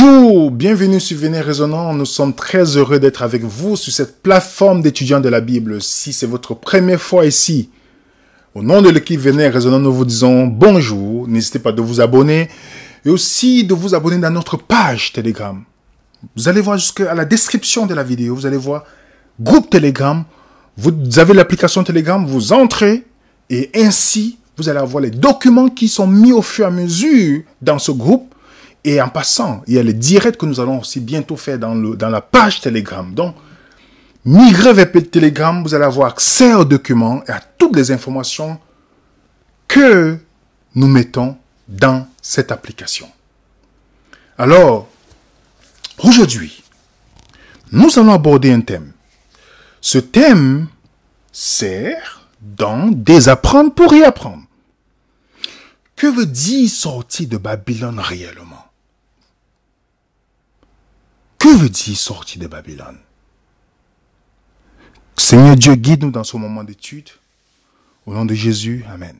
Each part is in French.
Bonjour, bienvenue sur Vénère Résonnant. Nous sommes très heureux d'être avec vous sur cette plateforme d'étudiants de la Bible. Si c'est votre première fois ici, au nom de l'équipe Vénère Résonnant, nous vous disons bonjour. N'hésitez pas de vous abonner et aussi de vous abonner dans notre page Telegram. Vous allez voir jusqu'à la description de la vidéo, vous allez voir groupe Telegram. Vous avez l'application Telegram, vous entrez et ainsi vous allez avoir les documents qui sont mis au fur et à mesure dans ce groupe et en passant, il y a les directs que nous allons aussi bientôt faire dans, le, dans la page Telegram. Donc, migrez vers Telegram, vous allez avoir accès aux documents et à toutes les informations que nous mettons dans cette application. Alors, aujourd'hui, nous allons aborder un thème. Ce thème sert dans désapprendre pour y apprendre. Que veut dire sortir de Babylone réellement que veut dire sortie de Babylone Seigneur Dieu, guide-nous dans ce moment d'étude. Au nom de Jésus, Amen.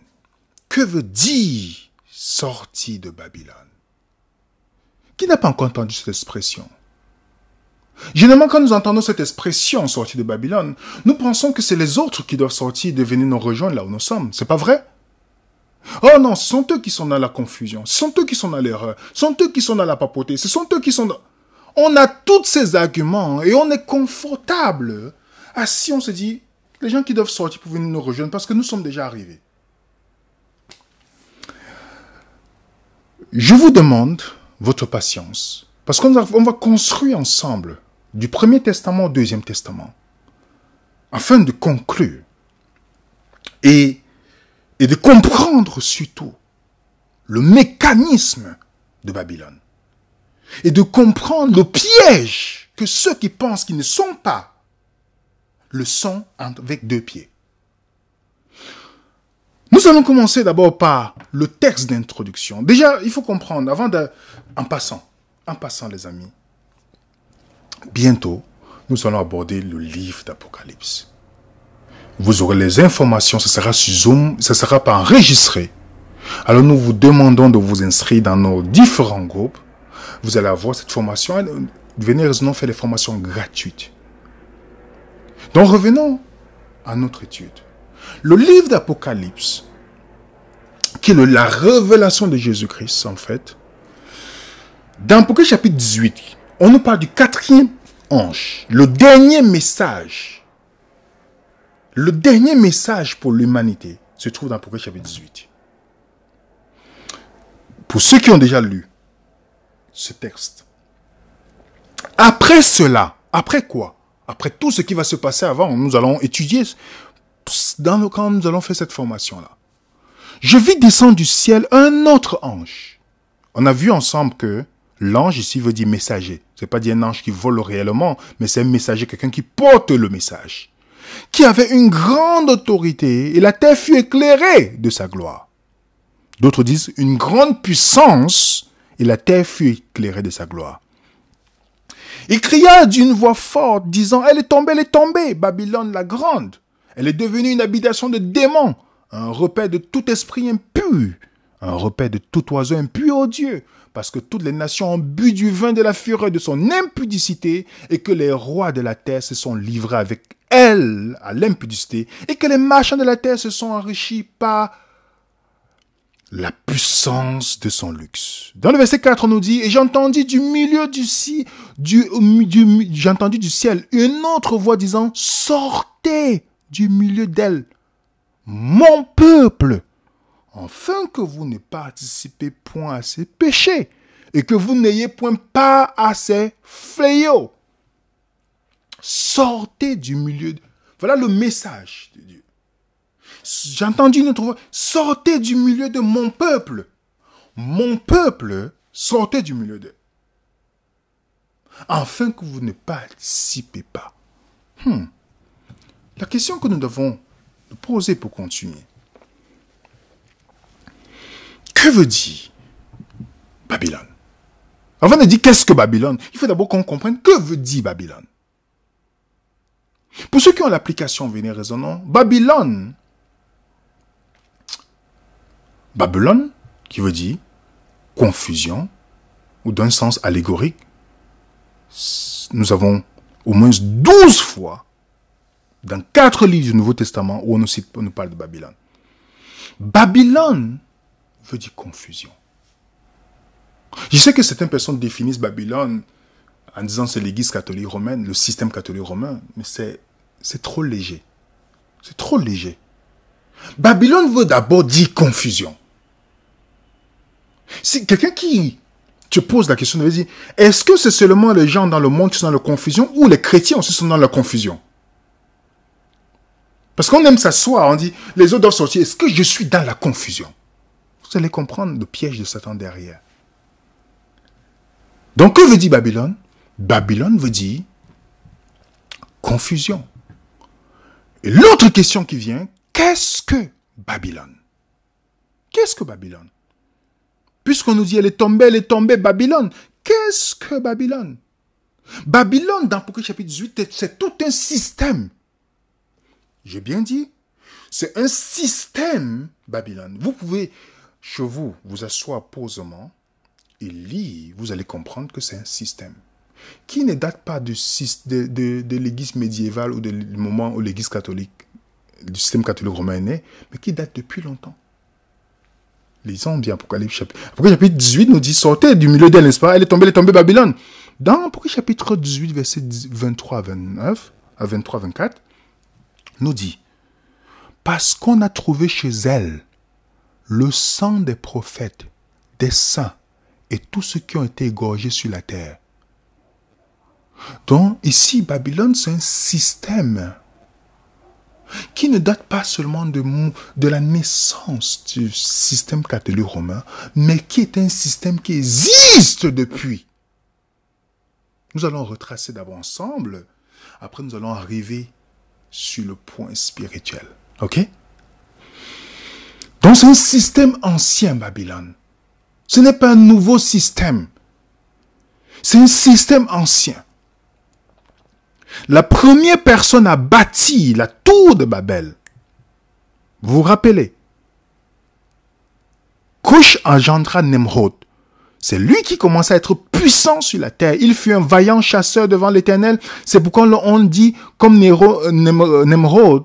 Que veut dire sortie de Babylone Qui n'a pas encore entendu cette expression Généralement, quand nous entendons cette expression sortie de Babylone, nous pensons que c'est les autres qui doivent sortir et venir nous rejoindre là où nous sommes. C'est pas vrai? Oh non, ce sont eux qui sont dans la confusion, ce sont eux qui sont dans l'erreur, ce sont eux qui sont dans la papauté, ce sont eux qui sont dans... On a tous ces arguments et on est confortable. à ah, si on se dit, les gens qui doivent sortir pour venir nous rejoindre parce que nous sommes déjà arrivés. Je vous demande votre patience parce qu'on va construire ensemble du Premier Testament au Deuxième Testament afin de conclure et de comprendre surtout le mécanisme de Babylone et de comprendre le piège que ceux qui pensent qu'ils ne sont pas le sont avec deux pieds. Nous allons commencer d'abord par le texte d'introduction. Déjà, il faut comprendre, avant de... En passant, en passant les amis, bientôt, nous allons aborder le livre d'Apocalypse. Vous aurez les informations, ce sera sur Zoom, ce sera pas enregistré. Alors nous vous demandons de vous inscrire dans nos différents groupes vous allez avoir cette formation. Venez non faire des formations gratuites. Donc revenons à notre étude. Le livre d'Apocalypse, qui est la révélation de Jésus-Christ, en fait, dans Apocalypse chapitre 18, on nous parle du quatrième ange, le dernier message. Le dernier message pour l'humanité se trouve dans Apocalypse chapitre 18. Pour ceux qui ont déjà lu, ce texte. Après cela, après quoi Après tout ce qui va se passer avant, nous allons étudier dans le, quand nous allons faire cette formation-là. Je vis descendre du ciel un autre ange. On a vu ensemble que l'ange ici veut dire messager. C'est pas dire un ange qui vole réellement, mais c'est un messager, quelqu'un qui porte le message. Qui avait une grande autorité et la terre fut éclairée de sa gloire. D'autres disent une grande puissance et la terre fut éclairée de sa gloire. Il cria d'une voix forte, disant, Elle est tombée, elle est tombée, Babylone la grande. Elle est devenue une habitation de démons, un repère de tout esprit impur, un repère de tout oiseau impur au Dieu, parce que toutes les nations ont bu du vin de la fureur de son impudicité, et que les rois de la terre se sont livrés avec elle à l'impudicité, et que les marchands de la terre se sont enrichis par la puissance de son luxe. Dans le verset 4, on nous dit, et j'entendis du milieu du, ciel, une autre voix disant, sortez du milieu d'elle, mon peuple, afin que vous ne participez point à ses péchés et que vous n'ayez point pas à ses fléaux. Sortez du milieu. Voilà le message de Dieu. J'ai entendu une autre Sortez du milieu de mon peuple. Mon peuple, sortez du milieu d'eux. Enfin que vous ne participez pas. Hmm. La question que nous devons nous poser pour continuer. Que veut dire Babylone Avant de dire qu'est-ce que Babylone, il faut d'abord qu'on comprenne que veut dire Babylone. Pour ceux qui ont l'application Venez Babylone Babylone, qui veut dire confusion, ou d'un sens allégorique, nous avons au moins douze fois dans quatre livres du Nouveau Testament où on nous, parle de Babylone. Babylone veut dire confusion. Je sais que certaines personnes définissent Babylone en disant c'est l'église catholique romaine, le système catholique romain, mais c'est, c'est trop léger. C'est trop léger. Babylone veut d'abord dire confusion. Si quelqu'un qui te pose la question, dire est-ce que c'est seulement les gens dans le monde qui sont dans la confusion ou les chrétiens aussi sont dans la confusion Parce qu'on aime s'asseoir, on dit, les autres doivent sortir. Est-ce que je suis dans la confusion Vous allez comprendre le piège de Satan derrière. Donc que veut dire Babylone Babylone veut dire confusion. Et l'autre question qui vient, qu'est-ce que Babylone Qu'est-ce que Babylone Puisqu'on nous dit, elle est tombée, elle est tombée, Babylone. Qu'est-ce que Babylone Babylone, dans le chapitre 18, c'est tout un système. J'ai bien dit, c'est un système, Babylone. Vous pouvez, chez vous, vous asseoir posément et lire, vous allez comprendre que c'est un système qui ne date pas de, de, de l'église médiévale ou du moment où l'église catholique, du système catholique romain est né, mais qui date depuis longtemps. Lisons bien Apocalypse chapitre. chapitre 18 nous dit sortez du milieu d'elle, n'est-ce pas Elle est tombée, elle est tombée Babylone. Dans Apocalypse chapitre 18, verset 23 à 29, à 23 24, nous dit parce qu'on a trouvé chez elle le sang des prophètes, des saints et tous ceux qui ont été égorgés sur la terre. Donc ici, Babylone, c'est un système qui ne date pas seulement de, la naissance du système catholique romain, mais qui est un système qui existe depuis. Nous allons retracer d'abord ensemble, après nous allons arriver sur le point spirituel. OK Donc c'est un système ancien, Babylone. Ce n'est pas un nouveau système. C'est un système ancien. La première personne a bâti la tour de Babel. Vous vous rappelez Cush engendra Nemrod. C'est lui qui commence à être puissant sur la terre. Il fut un vaillant chasseur devant l'Éternel. C'est pourquoi on dit comme euh, euh, Nemrod,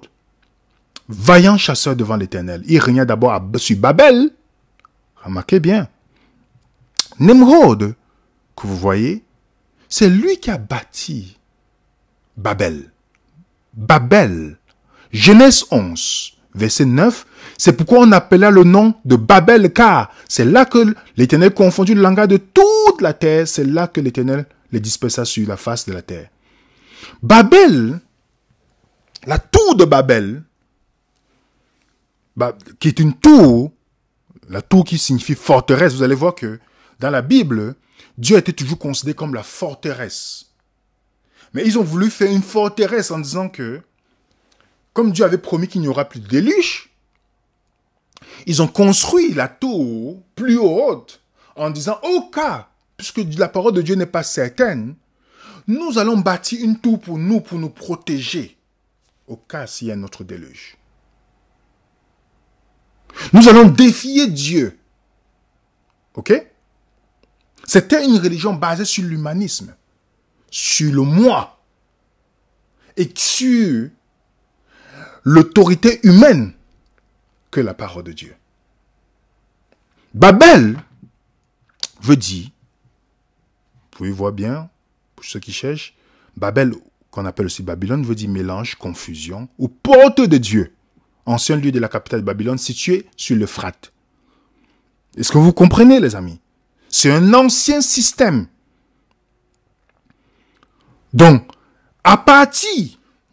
vaillant chasseur devant l'Éternel. Il régna d'abord sur Babel. Remarquez bien. Nemrod, que vous voyez, c'est lui qui a bâti Babel. Babel. Genèse 11, verset 9. C'est pourquoi on appela le nom de Babel, car c'est là que l'Éternel confondit le langage de toute la terre. C'est là que l'Éternel les dispersa sur la face de la terre. Babel, la tour de Babel, qui est une tour, la tour qui signifie forteresse, vous allez voir que dans la Bible, Dieu était toujours considéré comme la forteresse. Mais ils ont voulu faire une forteresse en disant que, comme Dieu avait promis qu'il n'y aura plus de déluge, ils ont construit la tour plus haute en disant, au cas, puisque la parole de Dieu n'est pas certaine, nous allons bâtir une tour pour nous, pour nous protéger, au cas s'il y a un autre déluge. Nous allons défier Dieu. OK C'était une religion basée sur l'humanisme sur le moi et sur l'autorité humaine que la parole de Dieu. Babel veut dire, vous pouvez voir bien, pour ceux qui cherchent, Babel, qu'on appelle aussi Babylone, veut dire mélange, confusion, ou porte de Dieu, ancien lieu de la capitale de Babylone situé sur l'Euphrate. Est-ce que vous comprenez, les amis C'est un ancien système donc, à partir,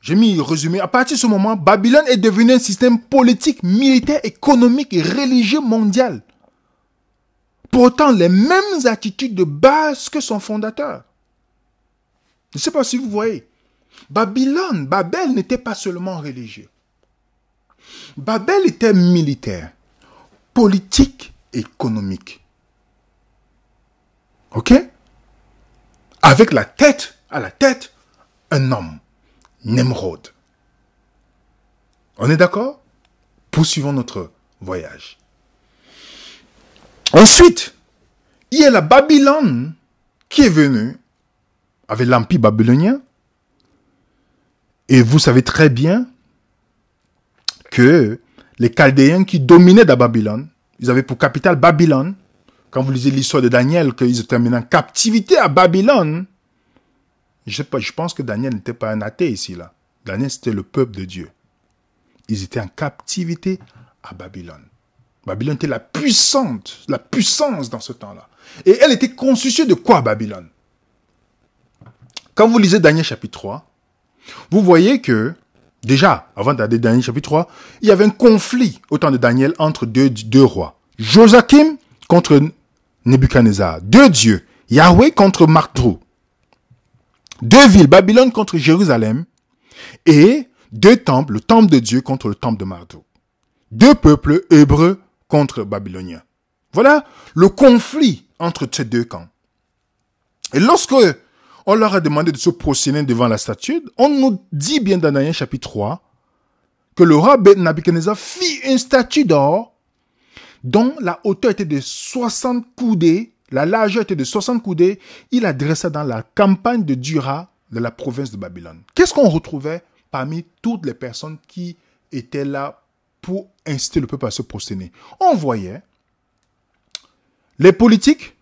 j'ai mis résumé, à partir de ce moment, Babylone est devenu un système politique, militaire, économique et religieux mondial. Pourtant, les mêmes attitudes de base que son fondateur. Je ne sais pas si vous voyez. Babylone, Babel n'était pas seulement religieux. Babel était militaire, politique, économique. OK Avec la tête à la tête un homme, Nemrod. On est d'accord Poursuivons notre voyage. Ensuite, il y a la Babylone qui est venue avec l'empire babylonien. Et vous savez très bien que les Chaldéens qui dominaient la Babylone, ils avaient pour capitale Babylone. Quand vous lisez l'histoire de Daniel, qu'ils étaient en captivité à Babylone, je, je pense que Daniel n'était pas un athée ici, là. Daniel, c'était le peuple de Dieu. Ils étaient en captivité à Babylone. Babylone était la puissante, la puissance dans ce temps-là. Et elle était constituée de quoi, Babylone Quand vous lisez Daniel chapitre 3, vous voyez que, déjà, avant d'aller Daniel chapitre 3, il y avait un conflit au temps de Daniel entre deux, deux rois. Josachim contre Nebuchadnezzar. Deux dieux. Yahweh contre Martrou. Deux villes, Babylone contre Jérusalem, et deux temples, le temple de Dieu contre le temple de Marduk. Deux peuples, hébreux contre babyloniens. Voilà le conflit entre ces deux camps. Et lorsque on leur a demandé de se procéder devant la statue, on nous dit bien dans Daniel chapitre 3 que le roi ben Nabucodonosor fit une statue d'or dont la hauteur était de 60 coudées la largeur était de 60 coudées. Il adressa dans la campagne de Dura de la province de Babylone. Qu'est-ce qu'on retrouvait parmi toutes les personnes qui étaient là pour inciter le peuple à se procéder On voyait les politiques,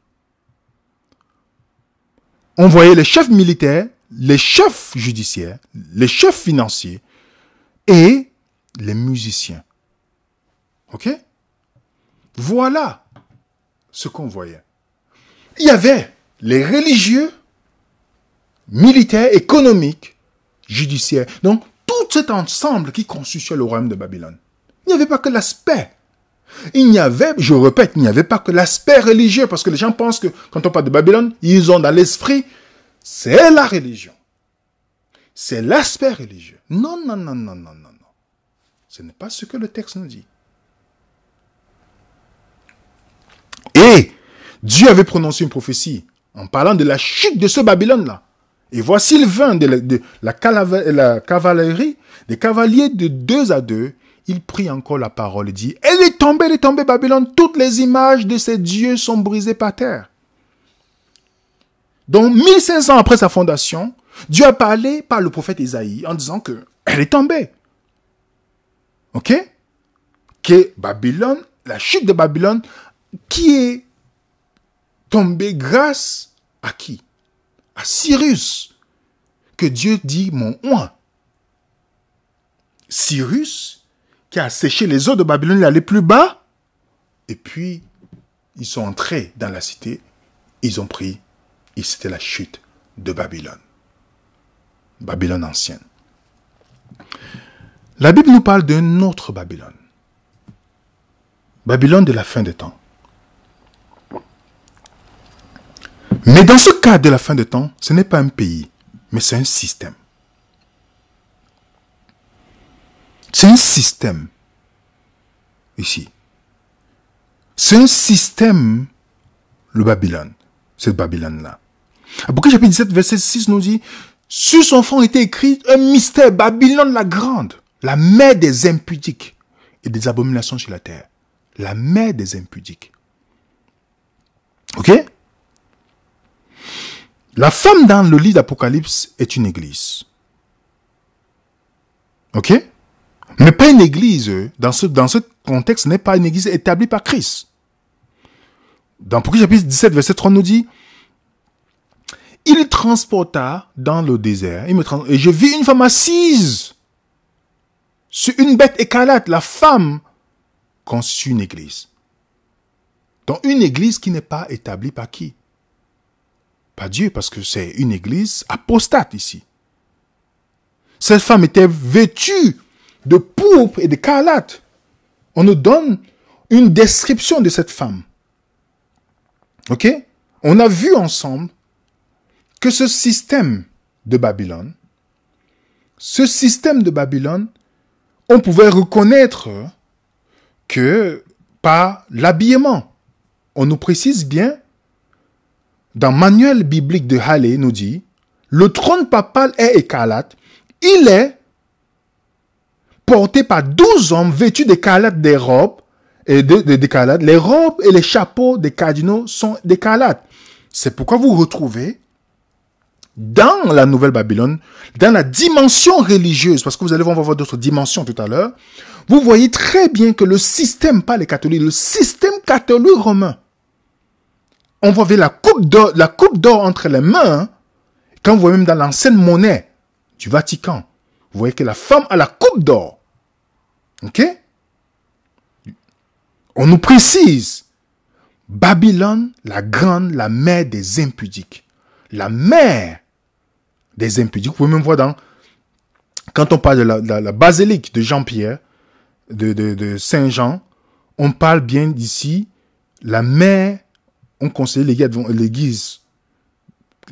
on voyait les chefs militaires, les chefs judiciaires, les chefs financiers et les musiciens. OK Voilà ce qu'on voyait il y avait les religieux, militaires, économiques, judiciaires. Donc, tout cet ensemble qui constituait le royaume de Babylone. Il n'y avait pas que l'aspect. Il n'y avait, je répète, il n'y avait pas que l'aspect religieux, parce que les gens pensent que quand on parle de Babylone, ils ont dans l'esprit, c'est la religion. C'est l'aspect religieux. Non, non, non, non, non, non, non. Ce n'est pas ce que le texte nous dit. Et Dieu avait prononcé une prophétie en parlant de la chute de ce Babylone-là. Et voici le vin de la, cavalerie, des cavaliers de deux à deux. Il prit encore la parole et dit, elle est tombée, elle est tombée, Babylone, toutes les images de ces dieux sont brisées par terre. Donc 1500 après sa fondation, Dieu a parlé par le prophète Isaïe en disant que elle est tombée. OK Que Babylone, la chute de Babylone, qui est tombé grâce à qui À Cyrus, que Dieu dit mon oin. Cyrus, qui a séché les eaux de Babylone, il allait plus bas, et puis ils sont entrés dans la cité, ils ont pris, et c'était la chute de Babylone. Babylone ancienne. La Bible nous parle d'un autre Babylone. Babylone de la fin des temps. Mais dans ce cas de la fin de temps, ce n'est pas un pays, mais c'est un système. C'est un système ici. C'est un système, le Babylone, cette Babylone-là. Apocalypse chapitre 17, verset 6 nous dit, sur son front était écrit un mystère, Babylone la grande, la mère des impudiques et des abominations sur la terre. La mère des impudiques La femme dans le livre d'Apocalypse est une église. OK Mais pas une église, euh, dans ce, dans ce contexte, n'est pas une église établie par Christ. Dans Apocalypse 17, verset 3 nous dit, il transporta dans le désert, il me et je vis une femme assise sur une bête écarlate. La femme conçut une église. Dans une église qui n'est pas établie par qui pas Dieu, parce que c'est une église apostate ici. Cette femme était vêtue de pourpre et de carlate. On nous donne une description de cette femme. OK On a vu ensemble que ce système de Babylone, ce système de Babylone, on pouvait reconnaître que par l'habillement, on nous précise bien dans Manuel biblique de Halley, nous dit le trône papal est écarlate. Il est porté par douze hommes vêtus d'écarlate des robes et de, Les robes et les chapeaux des cardinaux sont d'écarlate. C'est pourquoi vous retrouvez dans la Nouvelle-Babylone, dans la dimension religieuse, parce que vous allez voir d'autres dimensions tout à l'heure, vous voyez très bien que le système, pas les catholiques, le système catholique romain on voit la coupe d'or, la coupe d'or entre les mains. Hein. Quand vous voyez même dans l'ancienne monnaie du Vatican, vous voyez que la femme a la coupe d'or. Ok? On nous précise. Babylone, la grande, la mère des impudiques. La mère des impudiques. Vous pouvez même voir dans, quand on parle de la, basilique de Jean-Pierre, de, de Saint-Jean, on parle bien d'ici la mère ont conseillé l'église,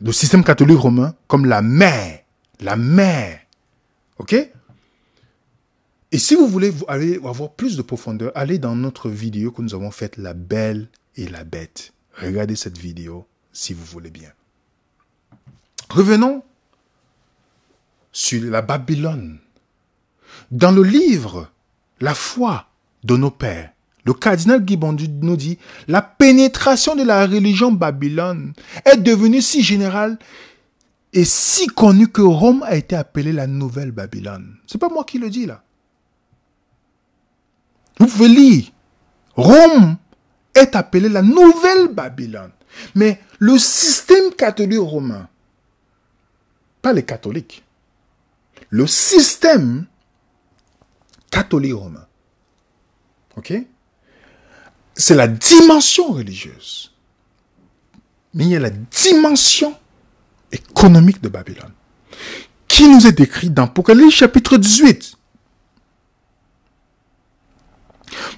le système catholique romain, comme la mère. La mère. OK Et si vous voulez avoir plus de profondeur, allez dans notre vidéo que nous avons faite, La Belle et la Bête. Regardez cette vidéo si vous voulez bien. Revenons sur la Babylone. Dans le livre La foi de nos pères, le cardinal Gibondi nous dit, la pénétration de la religion babylone est devenue si générale et si connue que Rome a été appelée la nouvelle Babylone. C'est pas moi qui le dis là. Vous pouvez lire. Rome est appelée la nouvelle Babylone. Mais le système catholique romain, pas les catholiques, le système catholique romain, ok, c'est la dimension religieuse. Mais il y a la dimension économique de Babylone qui nous est décrite dans Apocalypse chapitre 18.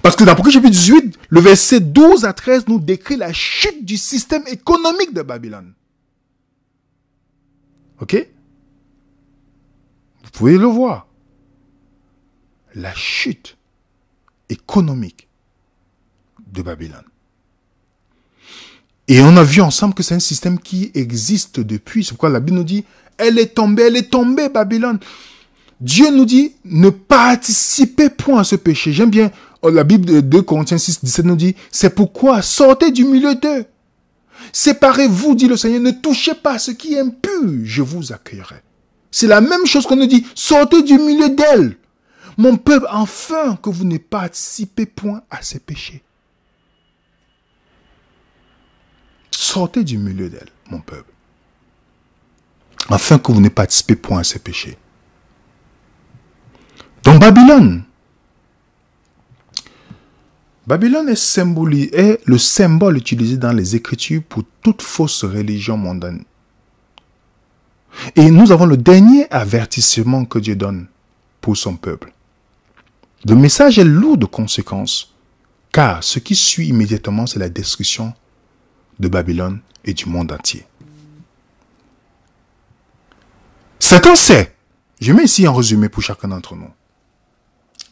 Parce que dans Apocalypse chapitre 18, le verset 12 à 13 nous décrit la chute du système économique de Babylone. OK Vous pouvez le voir. La chute économique de Babylone. Et on a vu ensemble que c'est un système qui existe depuis. C'est pourquoi la Bible nous dit, elle est tombée, elle est tombée, Babylone. Dieu nous dit, ne participez point à ce péché. J'aime bien, oh, la Bible de 2 Corinthiens 6, 17 nous dit, c'est pourquoi sortez du milieu d'eux. Séparez-vous, dit le Seigneur, ne touchez pas ce qui est impur, je vous accueillerai. C'est la même chose qu'on nous dit, sortez du milieu d'elle. Mon peuple, enfin que vous ne participez point à ces péchés. Sortez du milieu d'elle, mon peuple, afin que vous ne participez point à ses péchés. Donc Babylone, Babylone est, est le symbole utilisé dans les Écritures pour toute fausse religion mondaine. Et nous avons le dernier avertissement que Dieu donne pour son peuple. Le message est lourd de conséquences, car ce qui suit immédiatement, c'est la destruction de Babylone et du monde entier. Satan sait, je mets ici en résumé pour chacun d'entre nous,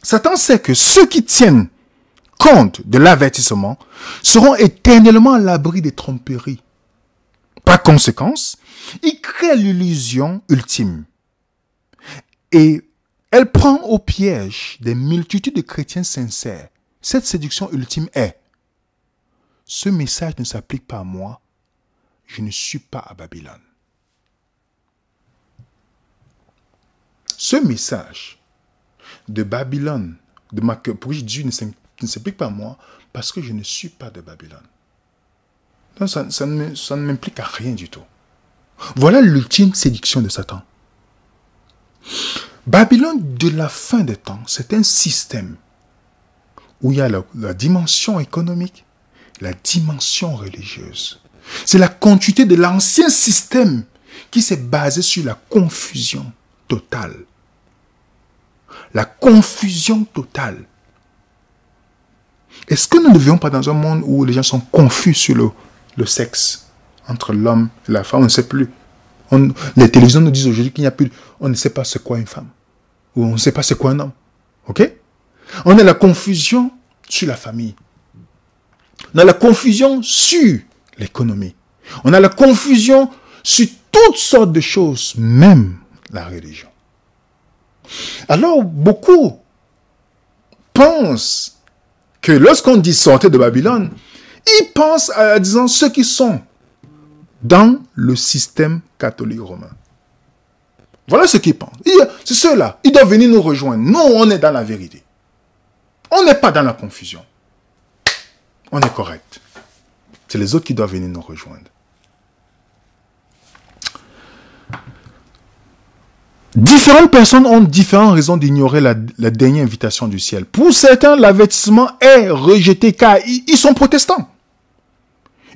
Satan sait que ceux qui tiennent compte de l'avertissement seront éternellement à l'abri des tromperies. Par conséquence, il crée l'illusion ultime. Et elle prend au piège des multitudes de chrétiens sincères. Cette séduction ultime est ce message ne s'applique pas à moi, je ne suis pas à Babylone. Ce message de Babylone, de ma pour Dieu ne s'applique pas à moi, parce que je ne suis pas de Babylone. ça, ne, m'implique à rien du tout. Voilà l'ultime séduction de Satan. Babylone de la fin des temps, c'est un système où il y a la dimension économique, la dimension religieuse. C'est la continuité de l'ancien système qui s'est basé sur la confusion totale. La confusion totale. Est-ce que nous ne vivons pas dans un monde où les gens sont confus sur le, sexe entre l'homme et la femme On ne sait plus. On, les télévisions nous disent aujourd'hui qu'il n'y a plus. On ne sait pas c'est quoi une femme. Ou on ne sait pas c'est quoi un homme. OK On a la confusion sur la famille on a la confusion sur l'économie. On a la confusion sur toutes sortes de choses, même la religion. Alors, beaucoup pensent que lorsqu'on dit sortez de Babylone, ils pensent à, disant, ceux qui sont dans le système catholique romain. Voilà ce qu'ils pensent. C'est ceux-là. Ils doivent venir nous rejoindre. Nous, on est dans la vérité. On n'est pas dans la confusion on est correct. C'est les autres qui doivent venir nous rejoindre. Différentes personnes ont différentes raisons d'ignorer la, dernière invitation du ciel. Pour certains, l'avertissement est rejeté car ils, sont protestants.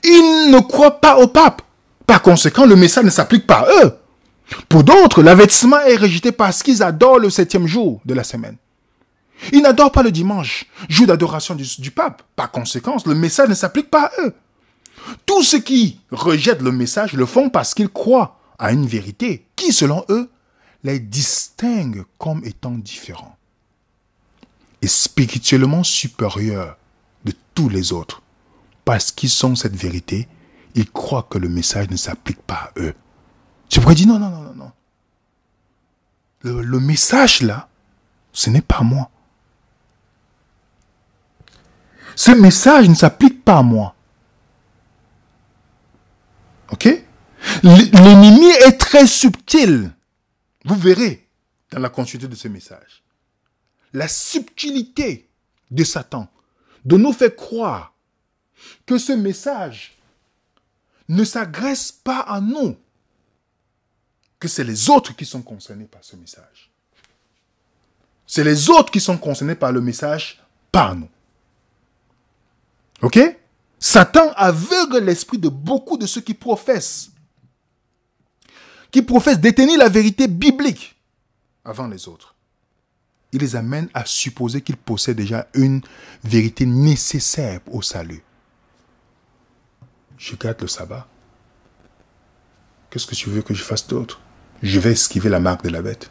Ils ne croient pas au pape. Par conséquent, le message ne s'applique pas à eux. Pour d'autres, l'avertissement est rejeté parce qu'ils adorent le septième jour de la semaine. Ils n'adorent pas le dimanche, jour d'adoration du, pape. Par conséquent, le message ne s'applique pas à eux. Tous ceux qui rejettent le message le font parce qu'ils croient à une vérité qui, selon eux, les distingue comme étant différents et spirituellement supérieurs de tous les autres. Parce qu'ils sont cette vérité, ils croient que le message ne s'applique pas à eux. Tu pourrais dire non, non, non, non, non. le message là, ce n'est pas moi. Ce message ne s'applique pas à moi. OK L'ennemi est très subtil. Vous verrez dans la continuité de ce message. La subtilité de Satan de nous faire croire que ce message ne s'agresse pas à nous, que c'est les autres qui sont concernés par ce message. C'est les autres qui sont concernés par le message, pas nous. Ok Satan aveugle l'esprit de beaucoup de ceux qui professent, qui professent détenir la vérité biblique avant les autres. Il les amène à supposer qu'ils possèdent déjà une vérité nécessaire au salut. Je garde le sabbat. Qu'est-ce que tu veux que je fasse d'autre Je vais esquiver la marque de la bête.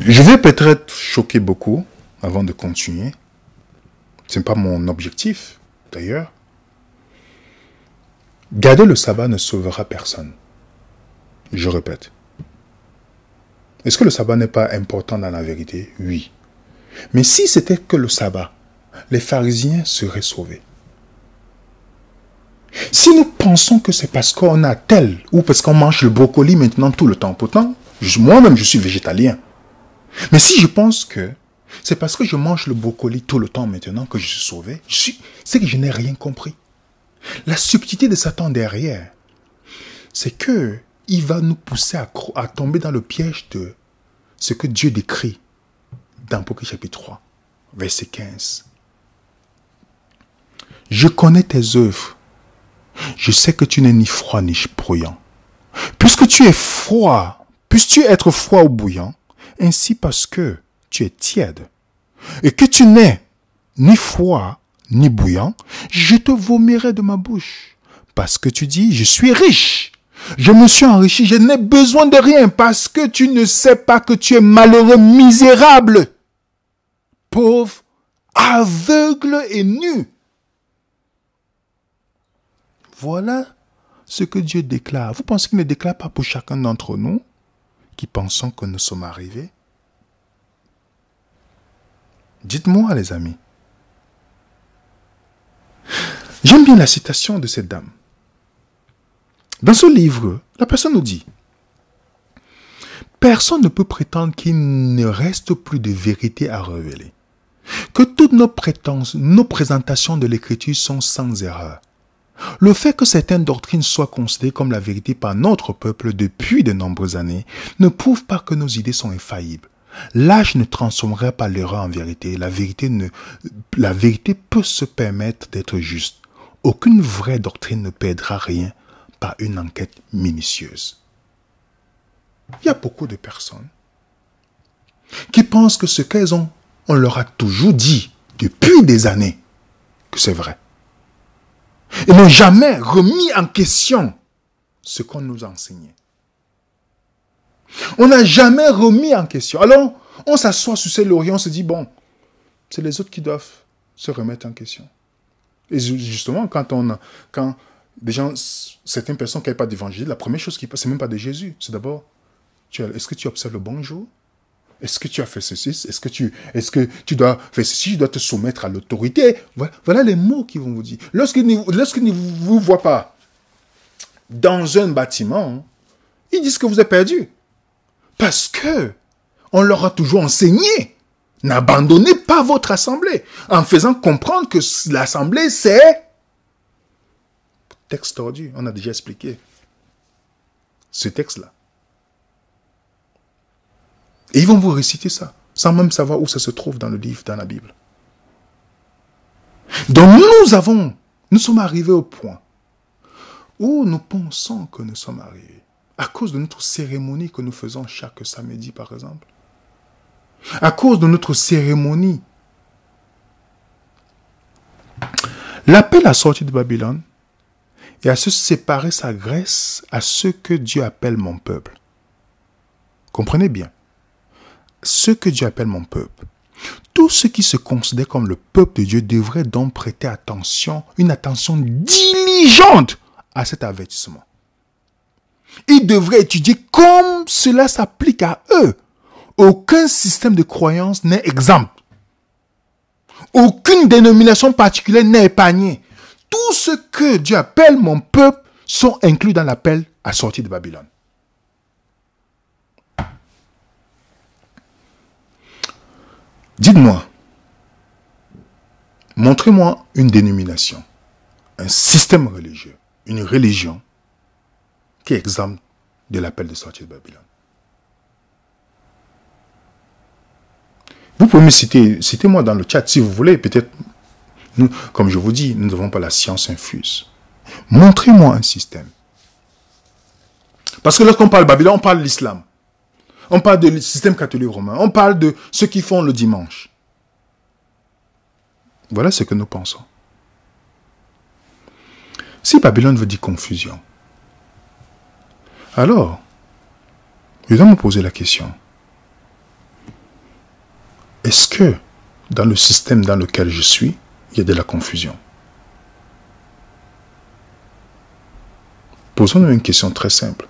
Je vais peut-être choquer beaucoup, avant de continuer. Ce n'est pas mon objectif, d'ailleurs. Garder le sabbat ne sauvera personne. Je répète. Est-ce que le sabbat n'est pas important dans la vérité Oui. Mais si c'était que le sabbat, les pharisiens seraient sauvés. Si nous pensons que c'est parce qu'on a tel ou parce qu'on mange le brocoli maintenant tout le temps, pourtant, moi-même je suis végétalien. Mais si je pense que c'est parce que je mange le brocoli tout le temps maintenant que je suis sauvé. C'est que je n'ai rien compris. La subtilité de Satan derrière, c'est que il va nous pousser à, tomber dans le piège de ce que Dieu décrit dans Apocalypse chapitre 3, verset 15. Je connais tes œuvres. Je sais que tu n'es ni froid ni bruyant. Puisque tu es froid, puisses-tu être froid ou bouillant, ainsi parce que tu es tiède. Et que tu n'es ni froid ni bouillant, je te vomirai de ma bouche. Parce que tu dis, je suis riche. Je me suis enrichi, je n'ai besoin de rien parce que tu ne sais pas que tu es malheureux, misérable, pauvre, aveugle et nu. Voilà ce que Dieu déclare. Vous pensez qu'il ne déclare pas pour chacun d'entre nous qui pensons que nous sommes arrivés Dites-moi, les amis. J'aime bien la citation de cette dame. Dans ce livre, la personne nous dit Personne ne peut prétendre qu'il ne reste plus de vérité à révéler, que toutes nos prétences, nos présentations de l'écriture sont sans erreur. Le fait que certaines doctrines soient considérées comme la vérité par notre peuple depuis de nombreuses années ne prouve pas que nos idées sont infaillibles. L'âge ne transformerait pas l'erreur en vérité. La vérité, ne, la vérité peut se permettre d'être juste. Aucune vraie doctrine ne perdra rien par une enquête minutieuse. Il y a beaucoup de personnes qui pensent que ce qu'elles ont, on leur a toujours dit depuis des années que c'est vrai. Et n'ont jamais remis en question ce qu'on nous enseignait. On n'a jamais remis en question. Alors, on s'assoit sur ces lauriers, on se dit, bon, c'est les autres qui doivent se remettre en question. Et justement, quand on, quand des gens, certaines personnes qui n'ont pas d'évangile, la première chose qui passe, c'est même pas de Jésus. C'est d'abord, est-ce que tu observes le bonjour Est-ce que tu as fait ceci Est-ce que tu, est-ce que tu dois faire ceci Tu dois te soumettre à l'autorité. Voilà, les mots qu'ils vont vous dire. Lorsqu'ils ne, ne vous voient pas dans un bâtiment, ils disent que vous êtes perdu. Parce que on leur a toujours enseigné. N'abandonnez pas votre assemblée en faisant comprendre que l'assemblée, c'est texte tordu. On a déjà expliqué ce texte-là. Et ils vont vous réciter ça, sans même savoir où ça se trouve dans le livre, dans la Bible. Donc nous avons, nous sommes arrivés au point où nous pensons que nous sommes arrivés à cause de notre cérémonie que nous faisons chaque samedi, par exemple. À cause de notre cérémonie. L'appel à sortir de Babylone et à se séparer sa Grèce à ce que Dieu appelle mon peuple. Comprenez bien. Ce que Dieu appelle mon peuple. Tout ce qui se considère comme le peuple de Dieu devrait donc prêter attention, une attention diligente à cet avertissement. Ils devraient étudier comme cela s'applique à eux. Aucun système de croyance n'est exempt. Aucune dénomination particulière n'est épargnée. Tout ce que Dieu appelle mon peuple sont inclus dans l'appel à sortir de Babylone. Dites-moi, montrez-moi une dénomination, un système religieux, une religion qui de l'appel de sortie de Babylone. Vous pouvez me citer, citez-moi dans le chat si vous voulez, peut-être, comme je vous dis, nous n'avons pas la science infuse. Montrez-moi un système. Parce que lorsqu'on parle Babylone, on parle de l'islam. On parle du système catholique romain. On parle de ceux qui font le dimanche. Voilà ce que nous pensons. Si Babylone veut dire confusion, alors, je dois me poser la question. Est-ce que dans le système dans lequel je suis, il y a de la confusion Posons-nous une question très simple.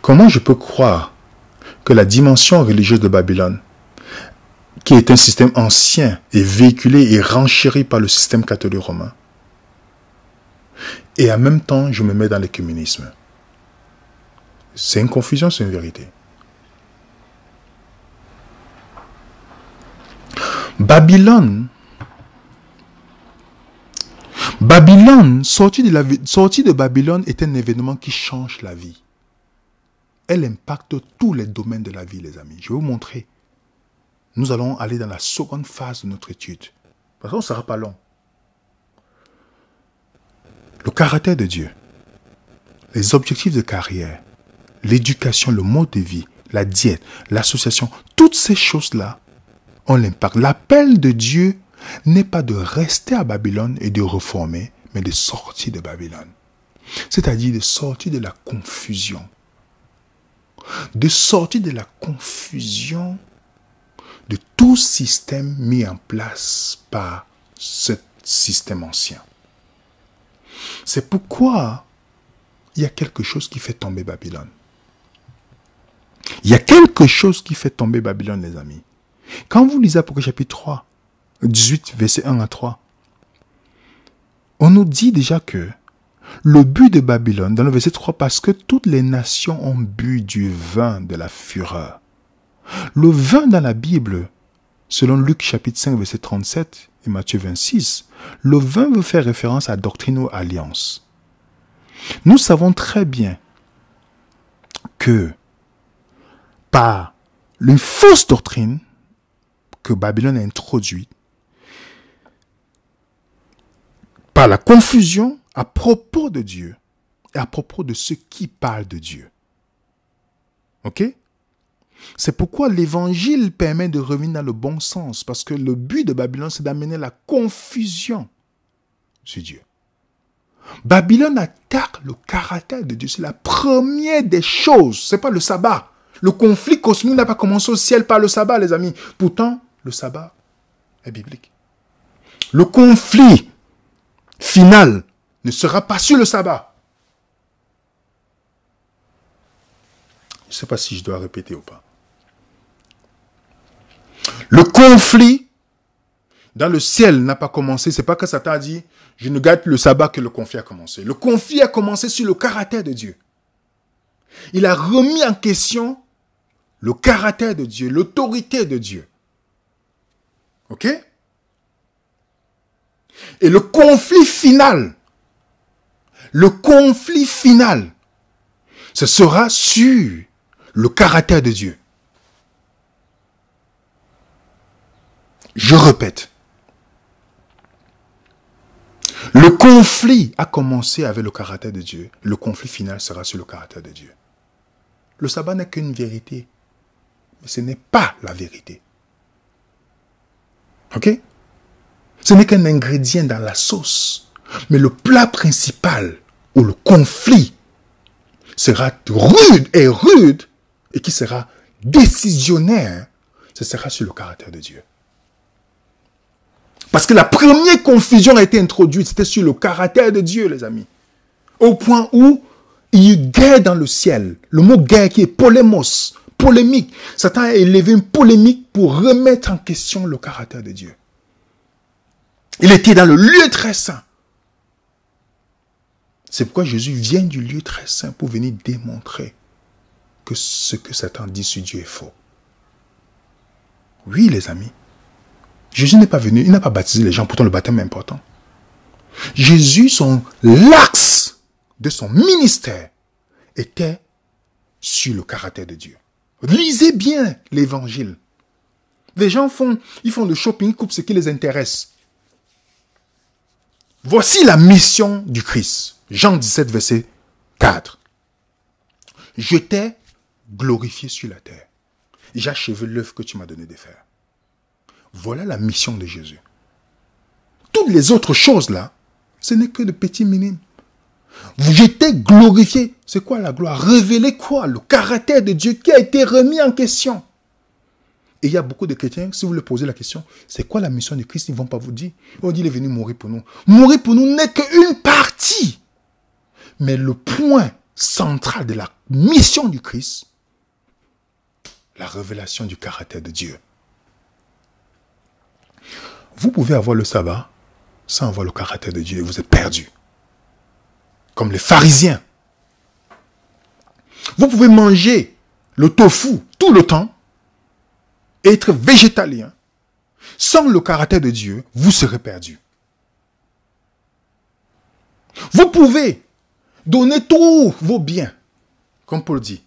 Comment je peux croire que la dimension religieuse de Babylone, qui est un système ancien et véhiculé et renchéri par le système catholique romain, et en même temps, je me mets dans l'écuménisme. C'est une confusion, c'est une vérité. Babylone. Babylone, sortie de, la, sortie de Babylone est un événement qui change la vie. Elle impacte tous les domaines de la vie, les amis. Je vais vous montrer. Nous allons aller dans la seconde phase de notre étude. Parce qu'on ne sera pas long le caractère de Dieu, les objectifs de carrière, l'éducation, le mode de vie, la diète, l'association, toutes ces choses-là ont l'impact. L'appel de Dieu n'est pas de rester à Babylone et de reformer, mais de sortir de Babylone. C'est-à-dire de sortir de la confusion. De sortir de la confusion de tout système mis en place par ce système ancien. C'est pourquoi il y a quelque chose qui fait tomber Babylone. Il y a quelque chose qui fait tomber Babylone, les amis. Quand vous lisez Apocalypse chapitre 3, 18, verset 1 à 3, on nous dit déjà que le but de Babylone, dans le verset 3, parce que toutes les nations ont bu du vin de la fureur. Le vin dans la Bible, selon Luc chapitre 5, verset 37, et Matthieu 26, le vin veut faire référence à doctrine ou alliance. Nous savons très bien que par une fausse doctrine que Babylone a introduite, par la confusion à propos de Dieu et à propos de ceux qui parlent de Dieu. OK c'est pourquoi l'évangile permet de revenir dans le bon sens, parce que le but de Babylone, c'est d'amener la confusion sur Dieu. Babylone attaque le caractère de Dieu. C'est la première des choses. n'est pas le sabbat. Le conflit cosmique n'a pas commencé au ciel par le sabbat, les amis. Pourtant, le sabbat est biblique. Le conflit final ne sera pas sur le sabbat. Je ne sais pas si je dois répéter ou pas. Le conflit dans le ciel n'a pas commencé. C'est pas que Satan a dit, je ne garde le sabbat que le conflit a commencé. Le conflit a commencé sur le caractère de Dieu. Il a remis en question le caractère de Dieu, l'autorité de Dieu. OK Et le conflit final, le conflit final, ce sera sur le caractère de Dieu. Je répète, le conflit a commencé avec le caractère de Dieu. Le conflit final sera sur le caractère de Dieu. Le sabbat n'est qu'une vérité, mais ce n'est pas la vérité. OK Ce n'est qu'un ingrédient dans la sauce. Mais le plat principal où le conflit sera rude et rude et qui sera décisionnaire, ce sera sur le caractère de Dieu. Parce que la première confusion a été introduite, c'était sur le caractère de Dieu, les amis. Au point où il y a guerre dans le ciel. Le mot guerre qui est polémos, polémique. Satan a élevé une polémique pour remettre en question le caractère de Dieu. Il était dans le lieu très saint. C'est pourquoi Jésus vient du lieu très saint pour venir démontrer que ce que Satan dit sur Dieu est faux. Oui, les amis. Jésus n'est pas venu, il n'a pas baptisé les gens, pourtant le baptême est important. Jésus, son l'axe de son ministère était sur le caractère de Dieu. Lisez bien l'évangile. Les gens font, ils font le shopping, coupent ce qui les intéresse. Voici la mission du Christ. Jean 17, verset 4. Je t'ai glorifié sur la terre. achevé l'œuvre que tu m'as donné de faire. Voilà la mission de Jésus. Toutes les autres choses là, ce n'est que de petits minimes. J'étais glorifié. C'est quoi la gloire Révéler quoi Le caractère de Dieu qui a été remis en question. Et il y a beaucoup de chrétiens, si vous leur posez la question, c'est quoi la mission de Christ Ils ne vont pas vous dire. On dit, il est venu mourir pour nous. Mourir pour nous n'est qu'une partie. Mais le point central de la mission du Christ, la révélation du caractère de Dieu. Vous pouvez avoir le sabbat sans avoir le caractère de Dieu et vous êtes perdu. Comme les pharisiens. Vous pouvez manger le tofu tout le temps et être végétalien. Sans le caractère de Dieu, vous serez perdu. Vous pouvez donner tous vos biens, comme Paul dit.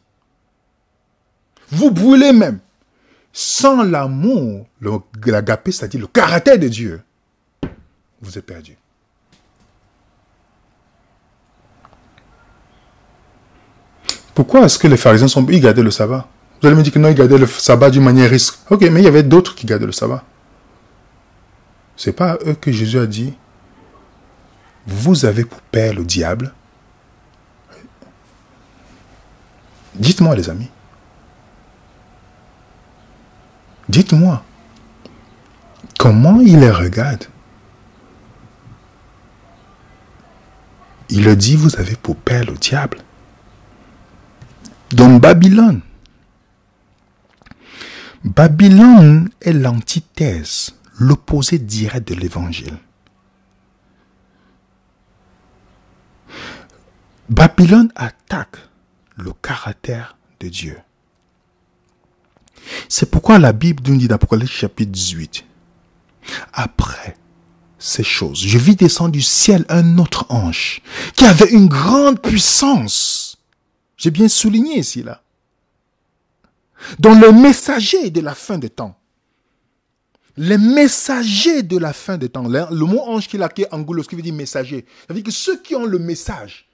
Vous brûlez même sans l'amour, l'agapé, c'est-à-dire le caractère de Dieu, vous êtes perdu. Pourquoi est-ce que les pharisiens sont... Ils gardaient le sabbat. Vous allez me dire que non, ils gardaient le sabbat d'une manière risque. Ok, mais il y avait d'autres qui gardaient le sabbat. C'est pas à eux que Jésus a dit, vous avez pour père le diable. Dites-moi les amis, Dites-moi, comment il les regarde Il leur dit, vous avez pour père le diable. Donc, Babylone, Babylone est l'antithèse, l'opposé direct de l'évangile. Babylone attaque le caractère de Dieu. C'est pourquoi la Bible nous dit d'Apocalypse chapitre 18, après ces choses, je vis descendre du ciel un autre ange qui avait une grande puissance. J'ai bien souligné ici, là. Dans le messager de la fin des temps. Les messagers de la fin des temps. Le mot ange qu'il a, qui est Ce qui veut dire messager. Ça veut dire que ceux qui ont le message,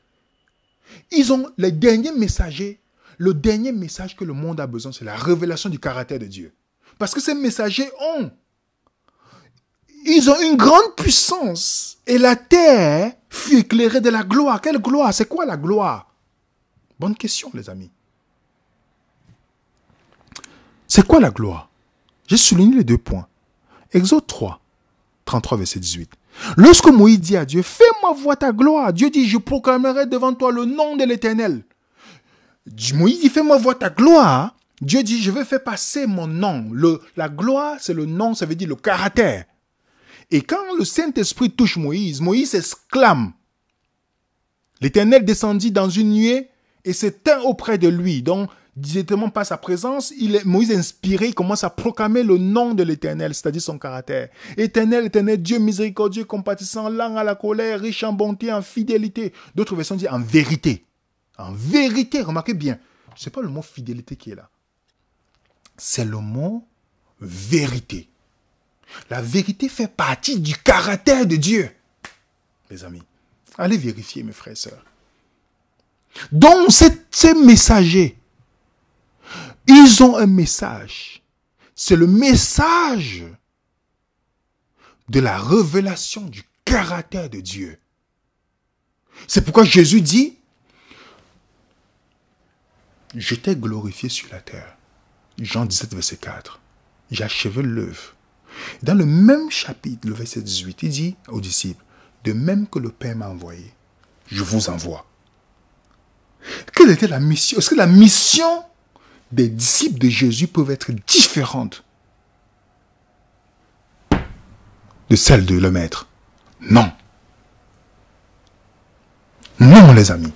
ils ont les derniers messagers le dernier message que le monde a besoin, c'est la révélation du caractère de Dieu. Parce que ces messagers ont. Ils ont une grande puissance. Et la terre fut éclairée de la gloire. Quelle gloire C'est quoi la gloire Bonne question, les amis. C'est quoi la gloire J'ai souligné les deux points. Exode 3, 33, verset 18. Lorsque Moïse dit à Dieu, fais-moi voir ta gloire, Dieu dit, je proclamerai devant toi le nom de l'Éternel. Moïse dit, fais-moi voir ta gloire. Dieu dit, je vais faire passer mon nom. Le, la gloire, c'est le nom, ça veut dire le caractère. Et quand le Saint-Esprit touche Moïse, Moïse exclame. L'Éternel descendit dans une nuée et s'éteint auprès de lui. Donc, directement par sa présence, il Moïse inspiré, commence à proclamer le nom de l'Éternel, c'est-à-dire son caractère. Éternel, Éternel, Dieu miséricordieux, compatissant, lent à la colère, riche en bonté, en fidélité. D'autres versions disent en vérité. En vérité, remarquez bien, ce n'est pas le mot fidélité qui est là. C'est le mot vérité. La vérité fait partie du caractère de Dieu. Mes amis, allez vérifier, mes frères et sœurs. Donc, ces messagers, ils ont un message. C'est le message de la révélation du caractère de Dieu. C'est pourquoi Jésus dit, J'étais t'ai glorifié sur la terre. Jean 17, verset 4. achevé l'œuvre. Dans le même chapitre, le verset 18, il dit aux disciples, de même que le Père m'a envoyé, je vous envoie. Quelle était la mission Est-ce que la mission des disciples de Jésus peut être différente de celle de le Maître Non. Non, les amis.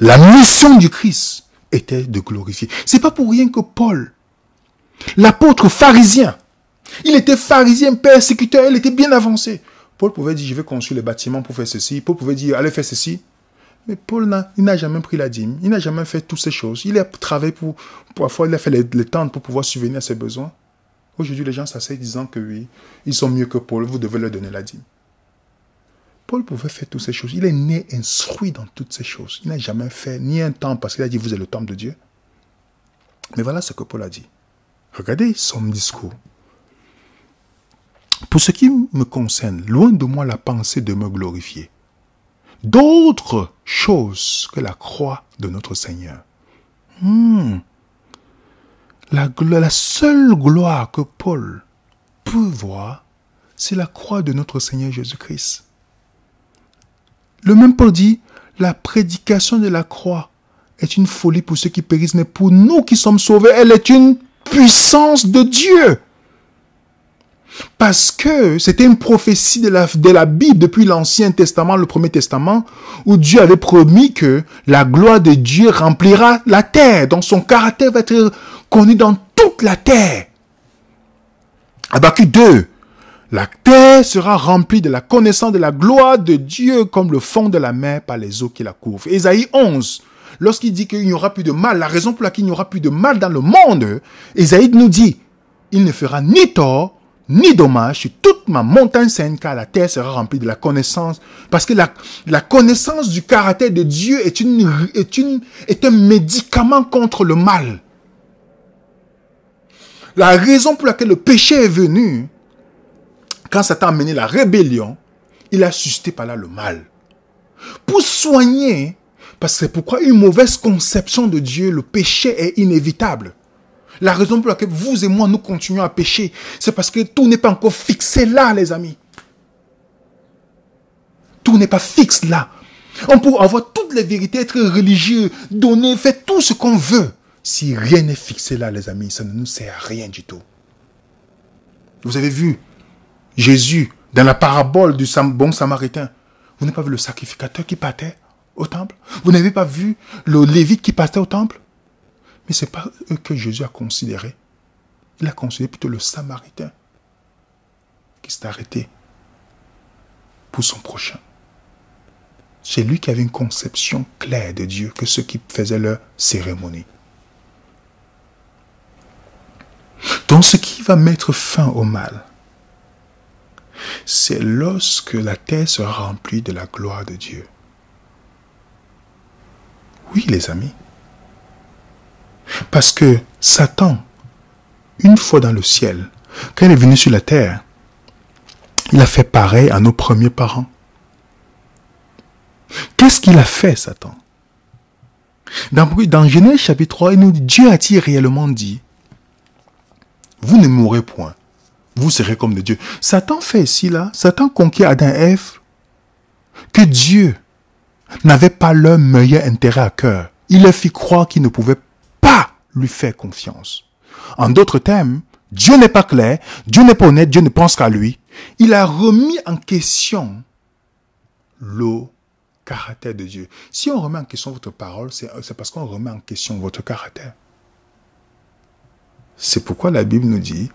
La mission du Christ était de glorifier. C'est pas pour rien que Paul, l'apôtre pharisien, il était pharisien, persécuteur, il était bien avancé. Paul pouvait dire, je vais construire les bâtiments pour faire ceci. Paul pouvait dire, allez faire ceci. Mais Paul n'a jamais pris la dîme. Il n'a jamais fait toutes ces choses. Il a travaillé pour, parfois, il a fait les, les tentes pour pouvoir subvenir à ses besoins. Aujourd'hui, les gens s'asseyent disant que oui, ils sont mieux que Paul, vous devez leur donner la dîme. Paul pouvait faire toutes ces choses. Il est né instruit dans toutes ces choses. Il n'a jamais fait ni un temps parce qu'il a dit vous êtes le temple de Dieu. Mais voilà ce que Paul a dit. Regardez son discours. Pour ce qui me concerne, loin de moi la pensée de me glorifier. D'autres choses que la croix de notre Seigneur. Hmm. la seule gloire que Paul peut voir, c'est la croix de notre Seigneur Jésus-Christ. Le même Paul dit, la prédication de la croix est une folie pour ceux qui périssent, mais pour nous qui sommes sauvés, elle est une puissance de Dieu. Parce que c'était une prophétie de la, de la Bible depuis l'Ancien Testament, le Premier Testament, où Dieu avait promis que la gloire de Dieu remplira la terre, dont son caractère va être connu dans toute la terre. Habakkuk 2, la terre sera remplie de la connaissance de la gloire de Dieu comme le fond de la mer par les eaux qui la couvrent. Ésaïe 11, lorsqu'il dit qu'il n'y aura plus de mal, la raison pour laquelle il n'y aura plus de mal dans le monde, Ésaïe nous dit, il ne fera ni tort, ni dommage sur toute ma montagne sainte, car la terre sera remplie de la connaissance. Parce que la, la connaissance du caractère de Dieu est, une, est, une, est un médicament contre le mal. La raison pour laquelle le péché est venu, quand Satan a mené la rébellion, il a suscité par là le mal. Pour soigner, parce que pourquoi une mauvaise conception de Dieu, le péché est inévitable. La raison pour laquelle vous et moi, nous continuons à pécher, c'est parce que tout n'est pas encore fixé là, les amis. Tout n'est pas fixe là. On peut avoir toutes les vérités, être religieux, donner, faire tout ce qu'on veut. Si rien n'est fixé là, les amis, ça ne nous sert à rien du tout. Vous avez vu, Jésus, dans la parabole du bon samaritain, vous n'avez pas vu le sacrificateur qui partait au temple Vous n'avez pas vu le lévite qui partait au temple Mais ce n'est pas eux que Jésus a considéré. Il a considéré plutôt le samaritain qui s'est arrêté pour son prochain. C'est lui qui avait une conception claire de Dieu que ceux qui faisaient leur cérémonie. Donc ce qui va mettre fin au mal, c'est lorsque la terre sera remplie de la gloire de Dieu. Oui, les amis. Parce que Satan, une fois dans le ciel, quand il est venu sur la terre, il a fait pareil à nos premiers parents. Qu'est-ce qu'il a fait, Satan dans, Genèse chapitre 3, Dieu a-t-il réellement dit, vous ne mourrez point vous serez comme de Dieu. Satan fait ici, là, Satan conquiert Adam et Ève que Dieu n'avait pas leur meilleur intérêt à cœur. Il leur fit croire qu'ils ne pouvaient pas lui faire confiance. En d'autres termes, Dieu n'est pas clair, Dieu n'est pas honnête, Dieu ne pense qu'à lui. Il a remis en question le caractère de Dieu. Si on remet en question votre parole, c'est parce qu'on remet en question votre caractère. C'est pourquoi la Bible nous dit,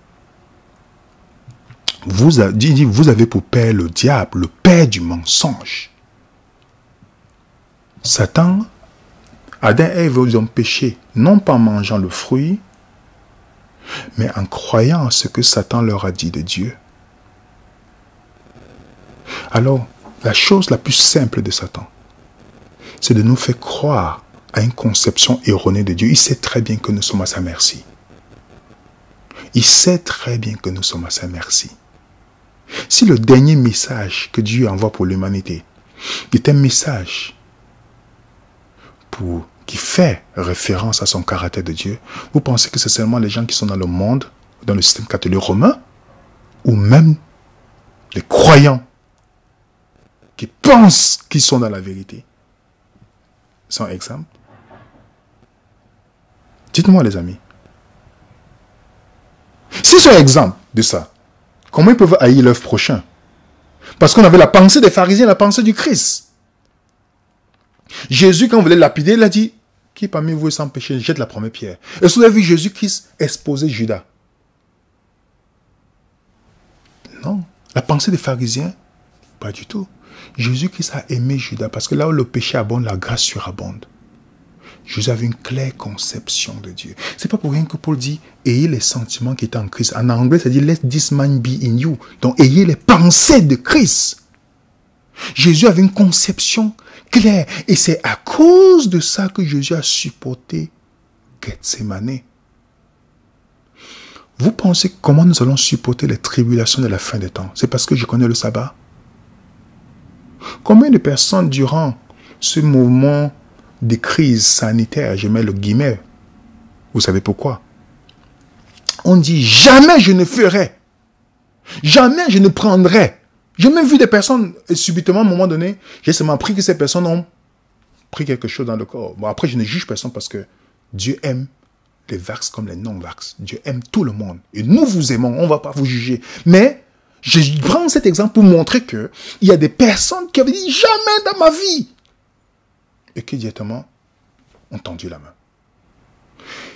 vous, dit, vous avez pour père le diable, le père du mensonge. Satan, Adam et Ève, ont péché, non pas en mangeant le fruit, mais en croyant à ce que Satan leur a dit de Dieu. Alors, la chose la plus simple de Satan, c'est de nous faire croire à une conception erronée de Dieu. Il sait très bien que nous sommes à sa merci. Il sait très bien que nous sommes à sa merci. Si le dernier message que Dieu envoie pour l'humanité est un message pour, qui fait référence à son caractère de Dieu, vous pensez que c'est seulement les gens qui sont dans le monde, dans le système catholique romain, ou même les croyants qui pensent qu'ils sont dans la vérité sont exemple. Dites-moi les amis. c'est un exemple de ça, Comment ils peuvent haïr l'œuvre prochain Parce qu'on avait la pensée des pharisiens, la pensée du Christ. Jésus, quand on voulait lapider, il a dit, qui parmi vous est sans péché, jette la première pierre. Et vous avez vu Jésus-Christ exposer Judas. Non, la pensée des pharisiens, pas du tout. Jésus-Christ a aimé Judas parce que là où le péché abonde, la grâce surabonde. Jésus avait une claire conception de Dieu. C'est pas pour rien que Paul dit ayez les sentiments qui étaient en Christ. En anglais, ça dit let this man be in you. Donc ayez les pensées de Christ. Jésus avait une conception claire et c'est à cause de ça que Jésus a supporté Gethsemane. Vous pensez comment nous allons supporter les tribulations de la fin des temps C'est parce que je connais le sabbat Combien de personnes durant ce moment des crises sanitaires, je mets le guillemet. Vous savez pourquoi On dit jamais je ne ferai, jamais je ne prendrai. J'ai même vu des personnes, subitement, à un moment donné, j'ai seulement appris que ces personnes ont pris quelque chose dans le corps. Bon, après, je ne juge personne parce que Dieu aime les vax comme les non-vax. Dieu aime tout le monde. Et nous vous aimons, on va pas vous juger. Mais je prends cet exemple pour montrer que il y a des personnes qui avaient dit jamais dans ma vie, et qui directement ont tendu la main.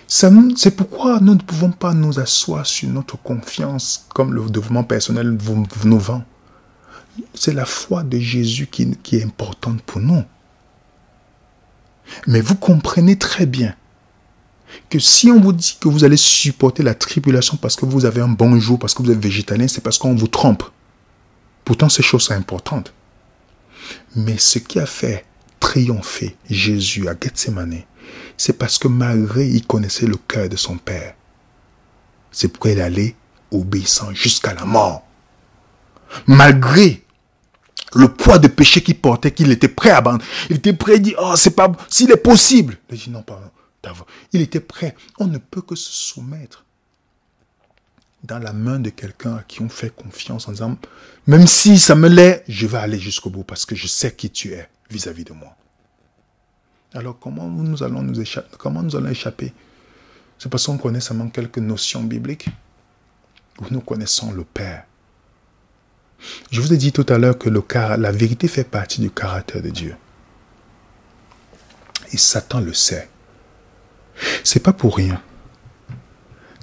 C'est pourquoi nous ne pouvons pas nous asseoir sur notre confiance comme le développement personnel nous vend. C'est la foi de Jésus qui, est importante pour nous. Mais vous comprenez très bien que si on vous dit que vous allez supporter la tribulation parce que vous avez un bon jour, parce que vous êtes végétalien, c'est parce qu'on vous trompe. Pourtant, ces choses sont importantes. Mais ce qui a fait Triompher Jésus à Gethsemane, c'est parce que malgré il connaissait le cœur de son Père. C'est pourquoi il allait obéissant jusqu'à la mort. Malgré le poids de péché qu'il portait, qu'il était prêt à abandonner, il était prêt à dire, oh, c'est pas, s'il est possible. Il dit, non, pardon, Il était prêt. On ne peut que se soumettre dans la main de quelqu'un à qui on fait confiance en disant, même si ça me l'est, je vais aller jusqu'au bout parce que je sais qui tu es vis-à-vis de moi. Alors comment nous allons nous échapper Comment nous allons échapper C'est parce qu'on connaît seulement quelques notions bibliques où nous connaissons le Père. Je vous ai dit tout à l'heure que la vérité fait partie du caractère de Dieu. Et Satan le sait. C'est pas pour rien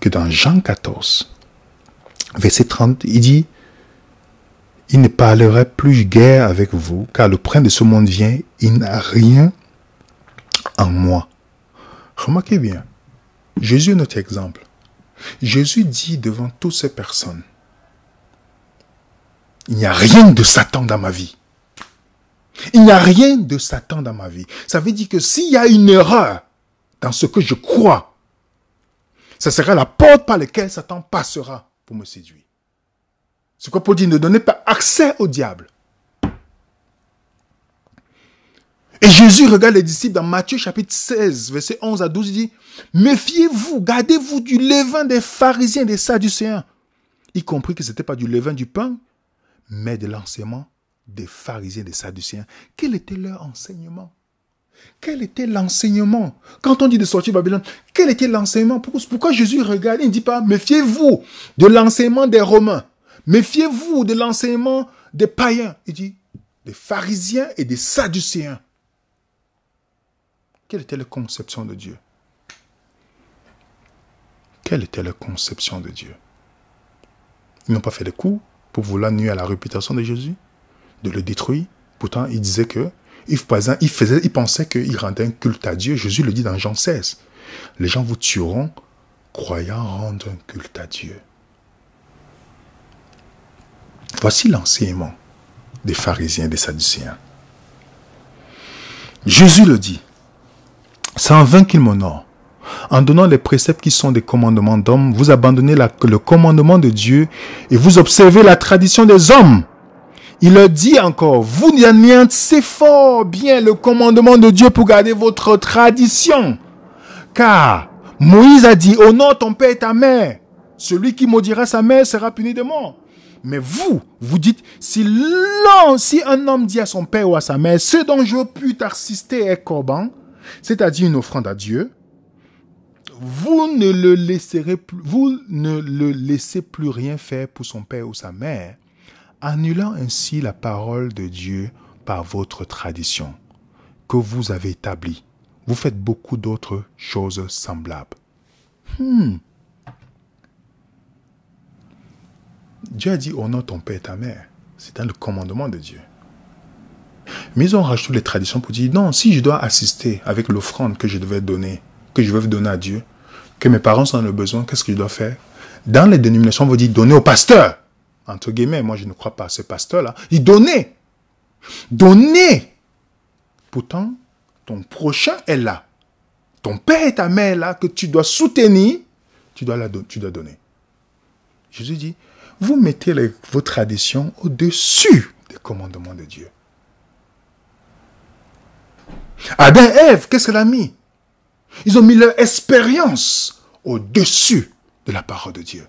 que dans Jean 14, verset 30, il dit il ne parlerait plus guère avec vous, car le prince de ce monde vient, il n'a rien en moi. Remarquez bien, Jésus est notre exemple. Jésus dit devant toutes ces personnes, il n'y a rien de Satan dans ma vie. Il n'y a rien de Satan dans ma vie. Ça veut dire que s'il y a une erreur dans ce que je crois, ce sera la porte par laquelle Satan passera pour me séduire. C'est quoi pour dire ne donnez pas accès au diable. Et Jésus regarde les disciples dans Matthieu chapitre 16, verset 11 à 12, il dit, méfiez-vous, gardez-vous du levain des pharisiens, des sadducéens, y compris que ce n'était pas du levain du pain, mais de l'enseignement des pharisiens, des sadducéens. Quel était leur enseignement Quel était l'enseignement Quand on dit de sortir de Babylone, quel était l'enseignement pourquoi, Jésus regarde Il ne dit pas, méfiez-vous de l'enseignement des Romains. Méfiez-vous de l'enseignement des païens. Il dit, des pharisiens et des sadducéens. Quelle était la conception de Dieu Quelle était la conception de Dieu Ils n'ont pas fait le coup pour vouloir nuire à la réputation de Jésus, de le détruire. Pourtant, ils disaient que, ils qu'il rendait un culte à Dieu. Jésus le dit dans Jean 16. Les gens vous tueront, croyant rendre un culte à Dieu. Voici l'enseignement des pharisiens, des sadducéens. Jésus le dit, c'est en vain qu'il m'honore. En donnant les préceptes qui sont des commandements d'hommes, vous abandonnez le commandement de Dieu et vous observez la tradition des hommes. Il leur dit encore, vous n'y c'est fort bien le commandement de Dieu pour garder votre tradition. Car Moïse a dit, honore ton père et ta mère. Celui qui maudira sa mère sera puni de mort. Mais vous, vous dites, si si un homme dit à son père ou à sa mère, ce dont je puis t'assister est corban, c'est-à-dire une offrande à Dieu, vous ne le laisserez plus, vous ne le laissez plus rien faire pour son père ou sa mère, annulant ainsi la parole de Dieu par votre tradition que vous avez établie. Vous faites beaucoup d'autres choses semblables. Hmm. Dieu a dit honore ton père et ta mère. C'est dans le commandement de Dieu. Mais ils ont rajouté les traditions pour dire non, si je dois assister avec l'offrande que je devais donner, que je veux donner à Dieu, que mes parents en le besoin, qu'est-ce que je dois faire Dans les dénominations, on vous dit donner au pasteur. Entre guillemets, moi je ne crois pas à ce pasteur-là. Il donnait. Donner. Pourtant, ton prochain est là. Ton père et ta mère là que tu dois soutenir. Tu dois, la tu dois donner. Jésus dit, vous mettez vos traditions au-dessus des commandements de Dieu. Adam et Ève, qu'est-ce qu'elle a mis Ils ont mis leur expérience au-dessus de la parole de Dieu.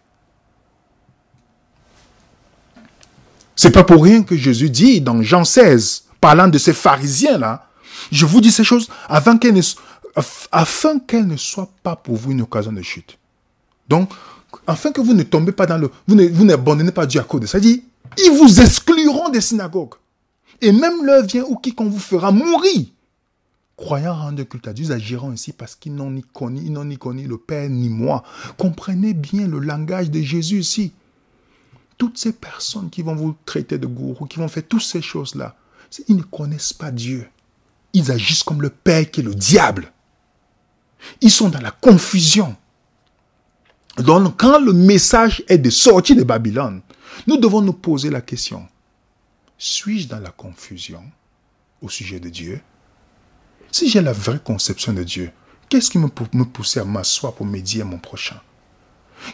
C'est pas pour rien que Jésus dit dans Jean 16, parlant de ces pharisiens-là, je vous dis ces choses afin qu'elles ne soient pas pour vous une occasion de chute. Donc, afin que vous ne tombez pas dans le... Vous n'abandonnez pas Dieu à cause de ça. dit, ils vous excluront des synagogues. Et même l'heure vient où quiconque vous fera mourir. Croyant rendre culte à Dieu, ils agiront ainsi parce qu'ils n'ont ni ils n'ont ni connu le Père ni moi. Comprenez bien le langage de Jésus ici. Toutes ces personnes qui vont vous traiter de gourou, qui vont faire toutes ces choses-là, ils ne connaissent pas Dieu. Ils agissent comme le Père qui est le diable. Ils sont dans la confusion. Donc, quand le message est de sortir de Babylone, nous devons nous poser la question, suis-je dans la confusion au sujet de Dieu Si j'ai la vraie conception de Dieu, qu'est-ce qui me, me poussait à m'asseoir pour médier mon prochain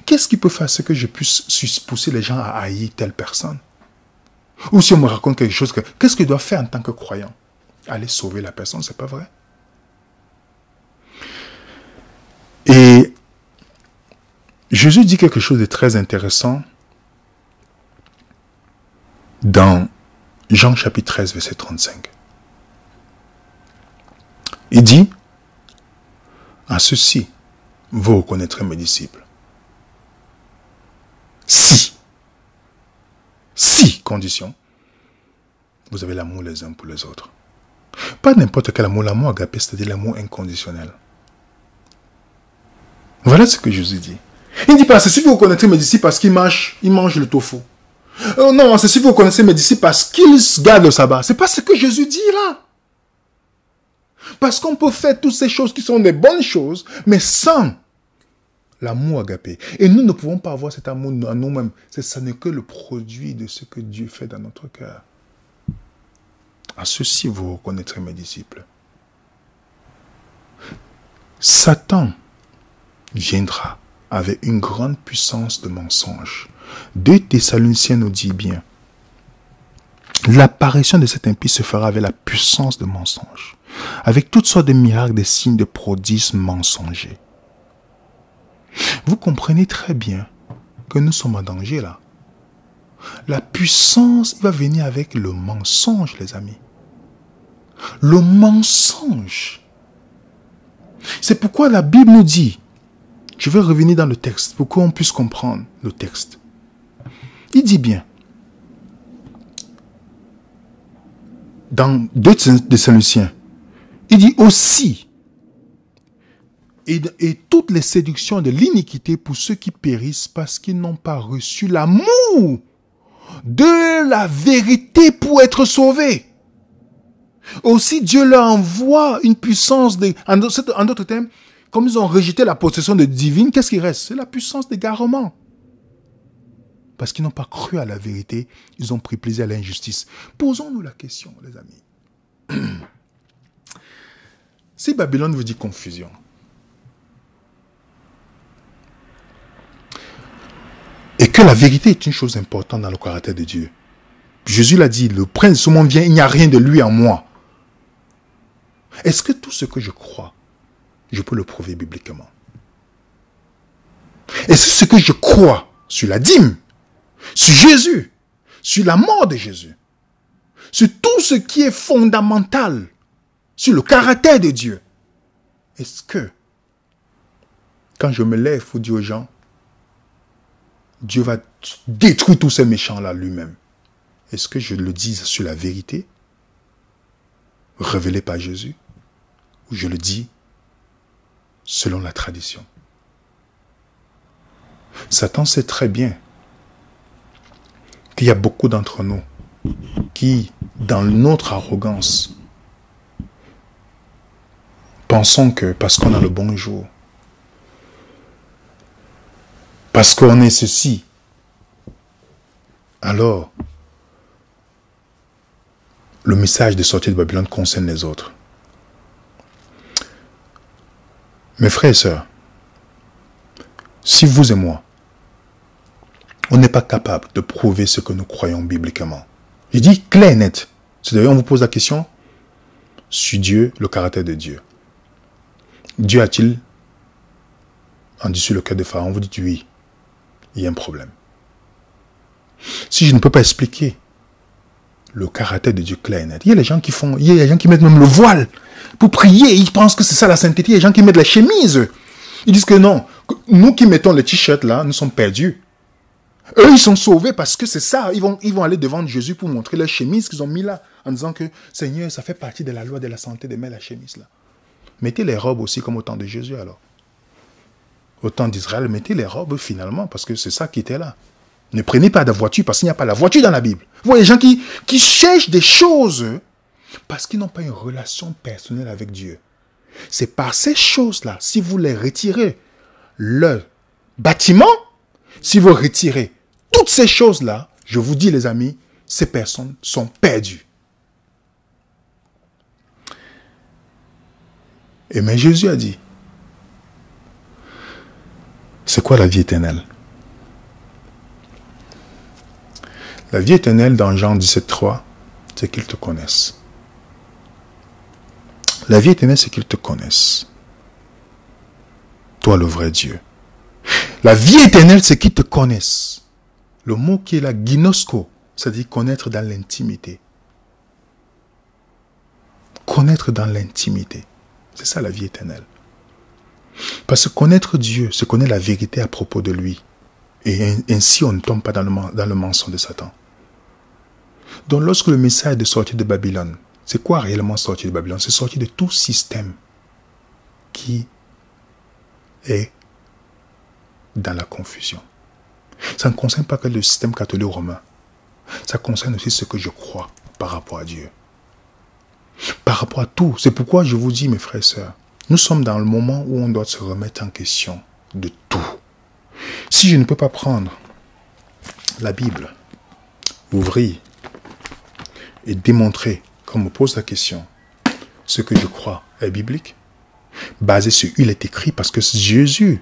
Qu'est-ce qui peut faire ce que je puisse pousser les gens à haïr telle personne Ou si on me raconte quelque chose, qu'est-ce que je dois faire en tant que croyant Aller sauver la personne, c'est pas vrai. Et Jésus dit quelque chose de très intéressant dans Jean chapitre 13, verset 35. Il dit, à ceci, vous reconnaîtrez mes disciples. Si, si condition, vous avez l'amour les uns pour les autres. Pas n'importe quel amour, l'amour agapé, c'est-à-dire l'amour inconditionnel. Voilà ce que Jésus dit. Il ne dit pas, c'est si vous connaissez mes disciples parce qu'ils mangent, ils mangent le tofu. Oh non, c'est si vous connaissez mes disciples parce qu'ils gardent le sabbat. C'est pas ce que Jésus dit là. Parce qu'on peut faire toutes ces choses qui sont des bonnes choses, mais sans l'amour agapé. Et nous ne pouvons pas avoir cet amour à nous-mêmes. Ça n'est que le produit de ce que Dieu fait dans notre cœur. À ceci, vous reconnaîtrez mes disciples. Satan viendra avec une grande puissance de mensonge. Deux Thessaloniciens nous dit bien, l'apparition de cet impie se fera avec la puissance de mensonge, avec toutes sortes de miracles, des signes, de prodiges mensongers. Vous comprenez très bien que nous sommes en danger là. La puissance va venir avec le mensonge, les amis. Le mensonge. C'est pourquoi la Bible nous dit, je vais revenir dans le texte pour qu'on puisse comprendre le texte. Il dit bien, dans 2 Lucien, il dit aussi, et, et, toutes les séductions de l'iniquité pour ceux qui périssent parce qu'ils n'ont pas reçu l'amour de la vérité pour être sauvés. Aussi, Dieu leur envoie une puissance de, en d'autres termes, comme ils ont rejeté la possession de divine, qu'est-ce qui reste C'est la puissance d'égarement. Parce qu'ils n'ont pas cru à la vérité, ils ont pris plaisir à l'injustice. Posons-nous la question, les amis. si Babylone vous dit confusion, et que la vérité est une chose importante dans le caractère de Dieu, Jésus l'a dit, le prince, ce monde vient, il n'y a rien de lui en moi. Est-ce que tout ce que je crois, je peux le prouver bibliquement. Et c'est ce que je crois sur la dîme, sur Jésus, sur la mort de Jésus, sur tout ce qui est fondamental, sur le caractère de Dieu. Est-ce que, quand je me lève pour dire aux gens, Dieu va détruire tous ces méchants-là lui-même, est-ce que je le dis sur la vérité révélée par Jésus, ou je le dis selon la tradition. Satan sait très bien qu'il y a beaucoup d'entre nous qui, dans notre arrogance, pensons que parce qu'on a le bon jour, parce qu'on est ceci, alors le message de sortie de Babylone concerne les autres. Mes frères et sœurs, si vous et moi, on n'est pas capable de prouver ce que nous croyons bibliquement, je dis clair et net. C'est-à-dire, on vous pose la question sur Dieu, le caractère de Dieu. Dieu a-t-il en dessous le cœur de Pharaon Vous dites oui, il y a un problème. Si je ne peux pas expliquer le caractère de Dieu clair et net, il y a les gens qui font, il y a les gens qui mettent même le voile pour prier. Ils pensent que c'est ça la sainteté. Les gens qui mettent la chemise. Ils disent que non, nous qui mettons les t shirts là, nous sommes perdus. Eux, ils sont sauvés parce que c'est ça. Ils vont, ils vont aller devant Jésus pour montrer la chemise qu'ils ont mis là, en disant que Seigneur, ça fait partie de la loi de la santé de mettre la chemise là. Mettez les robes aussi comme au temps de Jésus alors. Au temps d'Israël, mettez les robes finalement parce que c'est ça qui était là. Ne prenez pas de voiture parce qu'il n'y a pas la voiture dans la Bible. Vous voyez les gens qui, qui cherchent des choses parce qu'ils n'ont pas une relation personnelle avec Dieu. C'est par ces choses-là, si vous les retirez, le bâtiment, si vous retirez toutes ces choses-là, je vous dis les amis, ces personnes sont perdues. Et mais Jésus a dit, c'est quoi la vie éternelle La vie éternelle dans Jean 17.3, c'est qu'ils te connaissent. La vie éternelle, c'est qu'ils te connaissent. Toi, le vrai Dieu. La vie éternelle, c'est qu'ils te connaissent. Le mot qui est la ginosko, c'est-à-dire connaître dans l'intimité. Connaître dans l'intimité. C'est ça la vie éternelle. Parce que connaître Dieu, c'est connaître la vérité à propos de lui. Et ainsi, on ne tombe pas dans le, dans le mensonge de Satan. Donc, lorsque le message est sorti de Babylone, c'est quoi réellement sortir de Babylone C'est sortir de tout système qui est dans la confusion. Ça ne concerne pas que le système catholique romain. Ça concerne aussi ce que je crois par rapport à Dieu. Par rapport à tout. C'est pourquoi je vous dis, mes frères et sœurs, nous sommes dans le moment où on doit se remettre en question de tout. Si je ne peux pas prendre la Bible, ouvrir et démontrer quand on me pose la question, ce que je crois est biblique, basé sur il est écrit parce que Jésus,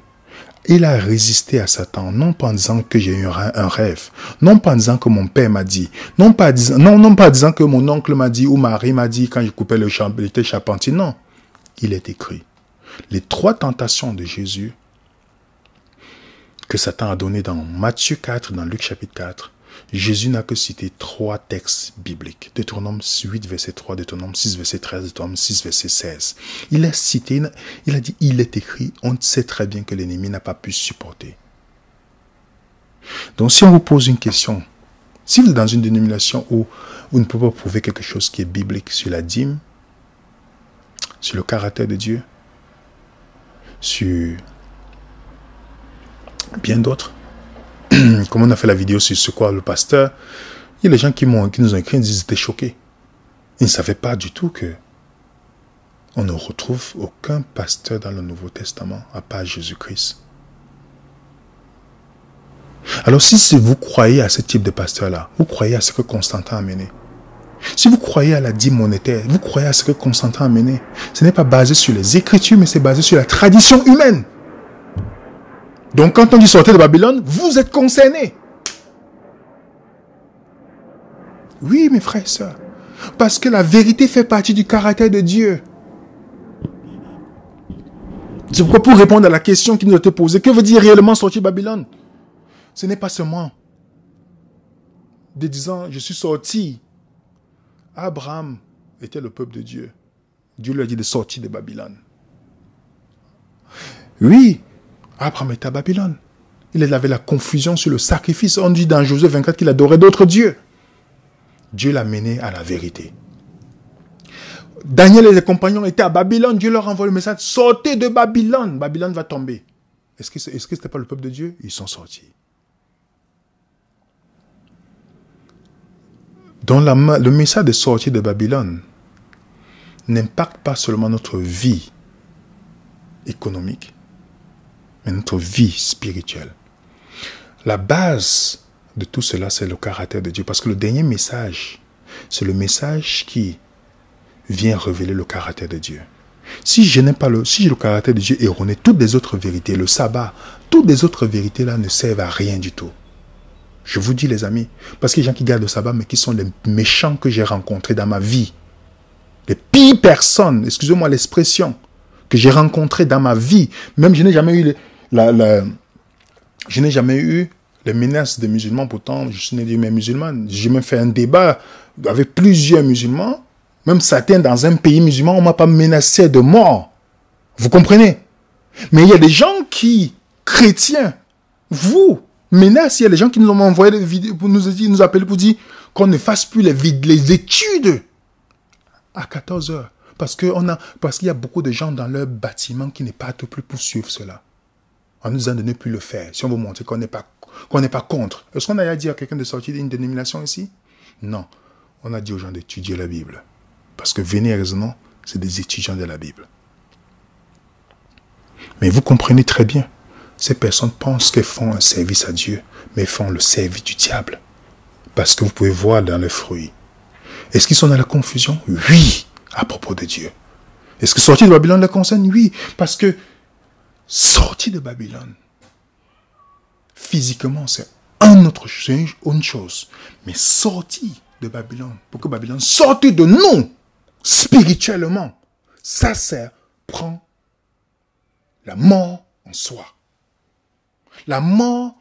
il a résisté à Satan, non pas en disant que j'ai eu un rêve, non pas en disant que mon père m'a dit, non pas, disant, disant que mon oncle m'a dit ou Marie m'a dit quand je coupais le j'étais charpentier, non. Il est écrit. Les trois tentations de Jésus que Satan a données dans Matthieu 4, dans Luc chapitre 4, Jésus n'a que cité trois textes bibliques. Deutéronome 8, verset 3, Deutéronome 6, verset 13, Deutéronome 6, verset 16. Il a cité, il a dit, il est écrit, on sait très bien que l'ennemi n'a pas pu supporter. Donc si on vous pose une question, s'il vous dans une dénomination où vous ne pouvez pas prouver quelque chose qui est biblique sur la dîme, sur le caractère de Dieu, sur bien d'autres, comme on a fait la vidéo sur ce quoi le pasteur, il y a des gens qui, qui nous ont écrit, ils étaient choqués. Ils ne savaient pas du tout que on ne retrouve aucun pasteur dans le Nouveau Testament à part Jésus-Christ. Alors si vous croyez à ce type de pasteur-là, vous croyez à ce que Constantin a mené, si vous croyez à la dîme monétaire, vous croyez à ce que Constantin a mené, ce n'est pas basé sur les Écritures, mais c'est basé sur la tradition humaine. Donc quand on dit sortir de Babylone, vous êtes concernés. Oui, mes frères et sœurs. Parce que la vérité fait partie du caractère de Dieu. C'est pourquoi pour répondre à la question qui nous a été posée, que veut dire réellement sortir de Babylone Ce n'est pas seulement de disant je suis sorti. Abraham était le peuple de Dieu. Dieu lui a dit de sortir de Babylone. Oui, Abraham était à Babylone. Il avait la confusion sur le sacrifice. On dit dans Josué 24 qu'il adorait d'autres dieux. Dieu l'a mené à la vérité. Daniel et ses compagnons étaient à Babylone. Dieu leur envoie le message sortez de Babylone. Babylone va tomber. Est-ce que ce n'était pas le peuple de Dieu Ils sont sortis. le message de sortir de Babylone n'impacte pas seulement notre vie économique, mais notre vie spirituelle. La base de tout cela, c'est le caractère de Dieu. Parce que le dernier message, c'est le message qui vient révéler le caractère de Dieu. Si je n'ai pas le, si le caractère de Dieu erroné, toutes les autres vérités, le sabbat, toutes les autres vérités là ne servent à rien du tout. Je vous dis les amis, parce que les gens qui gardent le sabbat, mais qui sont les méchants que j'ai rencontrés dans ma vie, les pires personnes, excusez-moi l'expression, que j'ai rencontrées dans ma vie, même je n'ai jamais eu les, je n'ai jamais eu les menaces des musulmans, pourtant je suis né d'une musulman. J'ai même fait un débat avec plusieurs musulmans, même certains dans un pays musulman, on m'a pas menacé de mort. Vous comprenez Mais il y a des gens qui, chrétiens, vous, menacent. Il y a des gens qui nous ont envoyé des vidéos pour nous, nous appeler pour dire qu'on ne fasse plus les, études à 14 h Parce qu'il y a beaucoup de gens dans leur bâtiment qui n'est pas tout plus pour suivre cela. On nous a donné plus le faire. Si on vous montre qu'on n'est pas, qu'on n'est pas contre. Est-ce qu'on a dit à quelqu'un de sortir d'une dénomination ici? Non. On a dit aux gens d'étudier la Bible. Parce que vénéreusement, c'est des étudiants de la Bible. Mais vous comprenez très bien, ces personnes pensent qu'elles font un service à Dieu, mais font le service du diable. Parce que vous pouvez voir dans les fruits. Est-ce qu'ils sont dans la confusion Oui, à propos de Dieu. Est-ce que sortir de Babylone la concerne Oui, parce que sorti de Babylone. Physiquement, c'est un autre, une chose. Mais sorti de Babylone, pour que Babylone sorte de nous, spirituellement, ça, c'est prend la mort en soi. La mort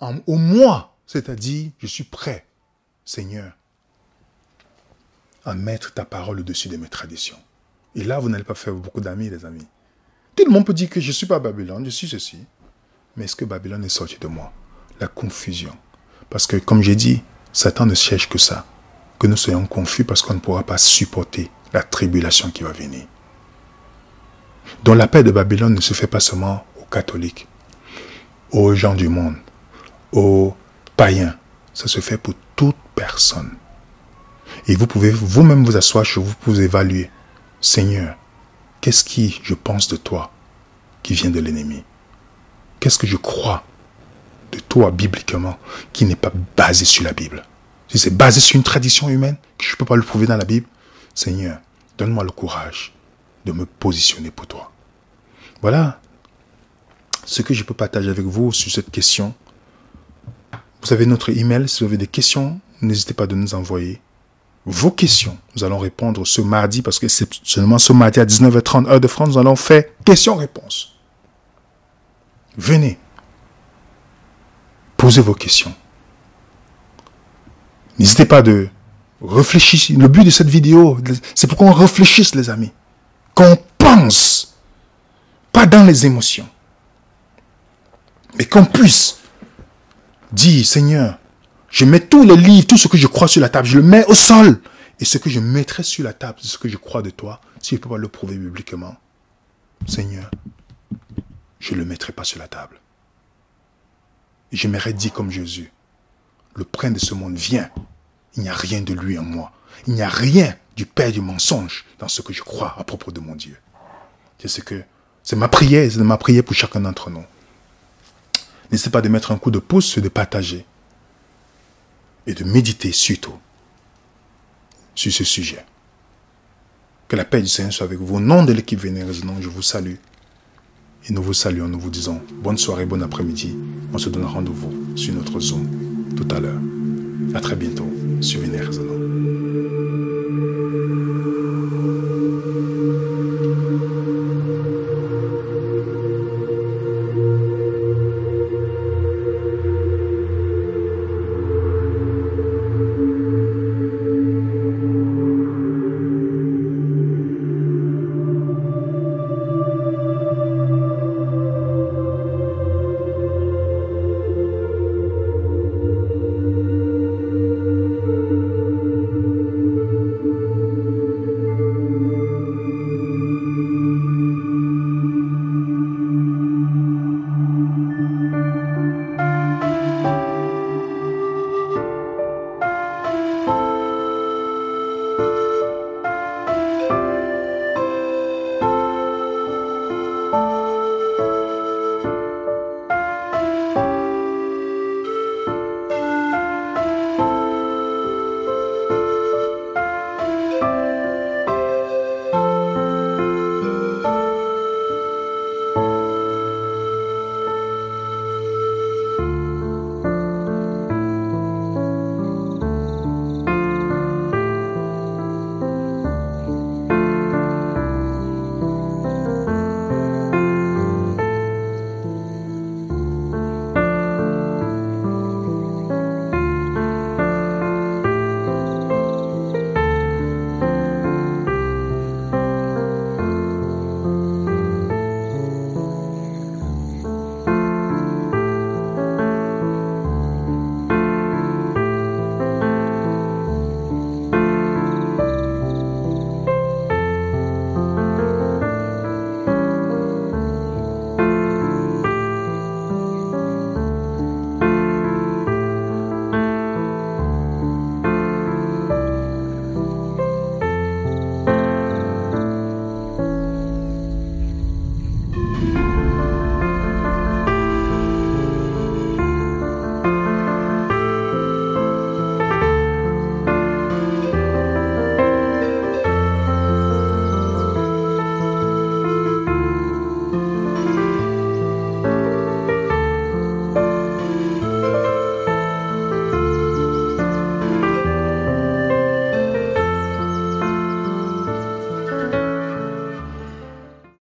en, au moi, c'est-à-dire, je suis prêt, Seigneur, à mettre ta parole au-dessus de mes traditions. Et là, vous n'allez pas faire beaucoup d'amis, les amis. Tout le monde peut dire que je ne suis pas Babylone, je suis ceci. Mais est-ce que Babylone est sorti de moi La confusion. Parce que, comme j'ai dit, Satan ne cherche que ça. Que nous soyons confus parce qu'on ne pourra pas supporter la tribulation qui va venir. Donc la paix de Babylone ne se fait pas seulement aux catholiques, aux gens du monde, aux païens. Ça se fait pour toute personne. Et vous pouvez vous-même vous asseoir chez vous, vous évaluer. Seigneur, Qu'est-ce qui je pense de toi qui vient de l'ennemi Qu'est-ce que je crois de toi bibliquement qui n'est pas basé sur la Bible Si c'est basé sur une tradition humaine, que je ne peux pas le prouver dans la Bible, Seigneur, donne-moi le courage de me positionner pour toi. Voilà ce que je peux partager avec vous sur cette question. Vous avez notre email, si vous avez des questions, n'hésitez pas de nous envoyer vos questions. Nous allons répondre ce mardi, parce que c'est seulement ce mardi à 19h30, heure de France, nous allons faire question réponses Venez. Posez vos questions. N'hésitez pas de réfléchir. Le but de cette vidéo, c'est pour qu'on réfléchisse, les amis. Qu'on pense. Pas dans les émotions. Mais qu'on puisse dire, Seigneur, je mets tous les livres, tout ce que je crois sur la table, je le mets au sol. Et ce que je mettrai sur la table, ce que je crois de toi, si je ne peux pas le prouver publiquement. Seigneur, je ne le mettrai pas sur la table. je dit comme Jésus, le prince de ce monde vient, il n'y a rien de lui en moi. Il n'y a rien du père du mensonge dans ce que je crois à propos de mon Dieu. C'est ce que c'est ma prière, c'est ma prière pour chacun d'entre nous. N'hésitez pas de mettre un coup de pouce, c'est de partager et de méditer surtout sur ce sujet. Que la paix du Seigneur soit avec vous. Au nom de l'équipe Vénéreuse, je vous salue. Et nous vous saluons, nous vous disons bonne soirée, bon après-midi. On se donne rendez-vous sur notre Zoom tout à l'heure. À très bientôt sur Vénéreuse.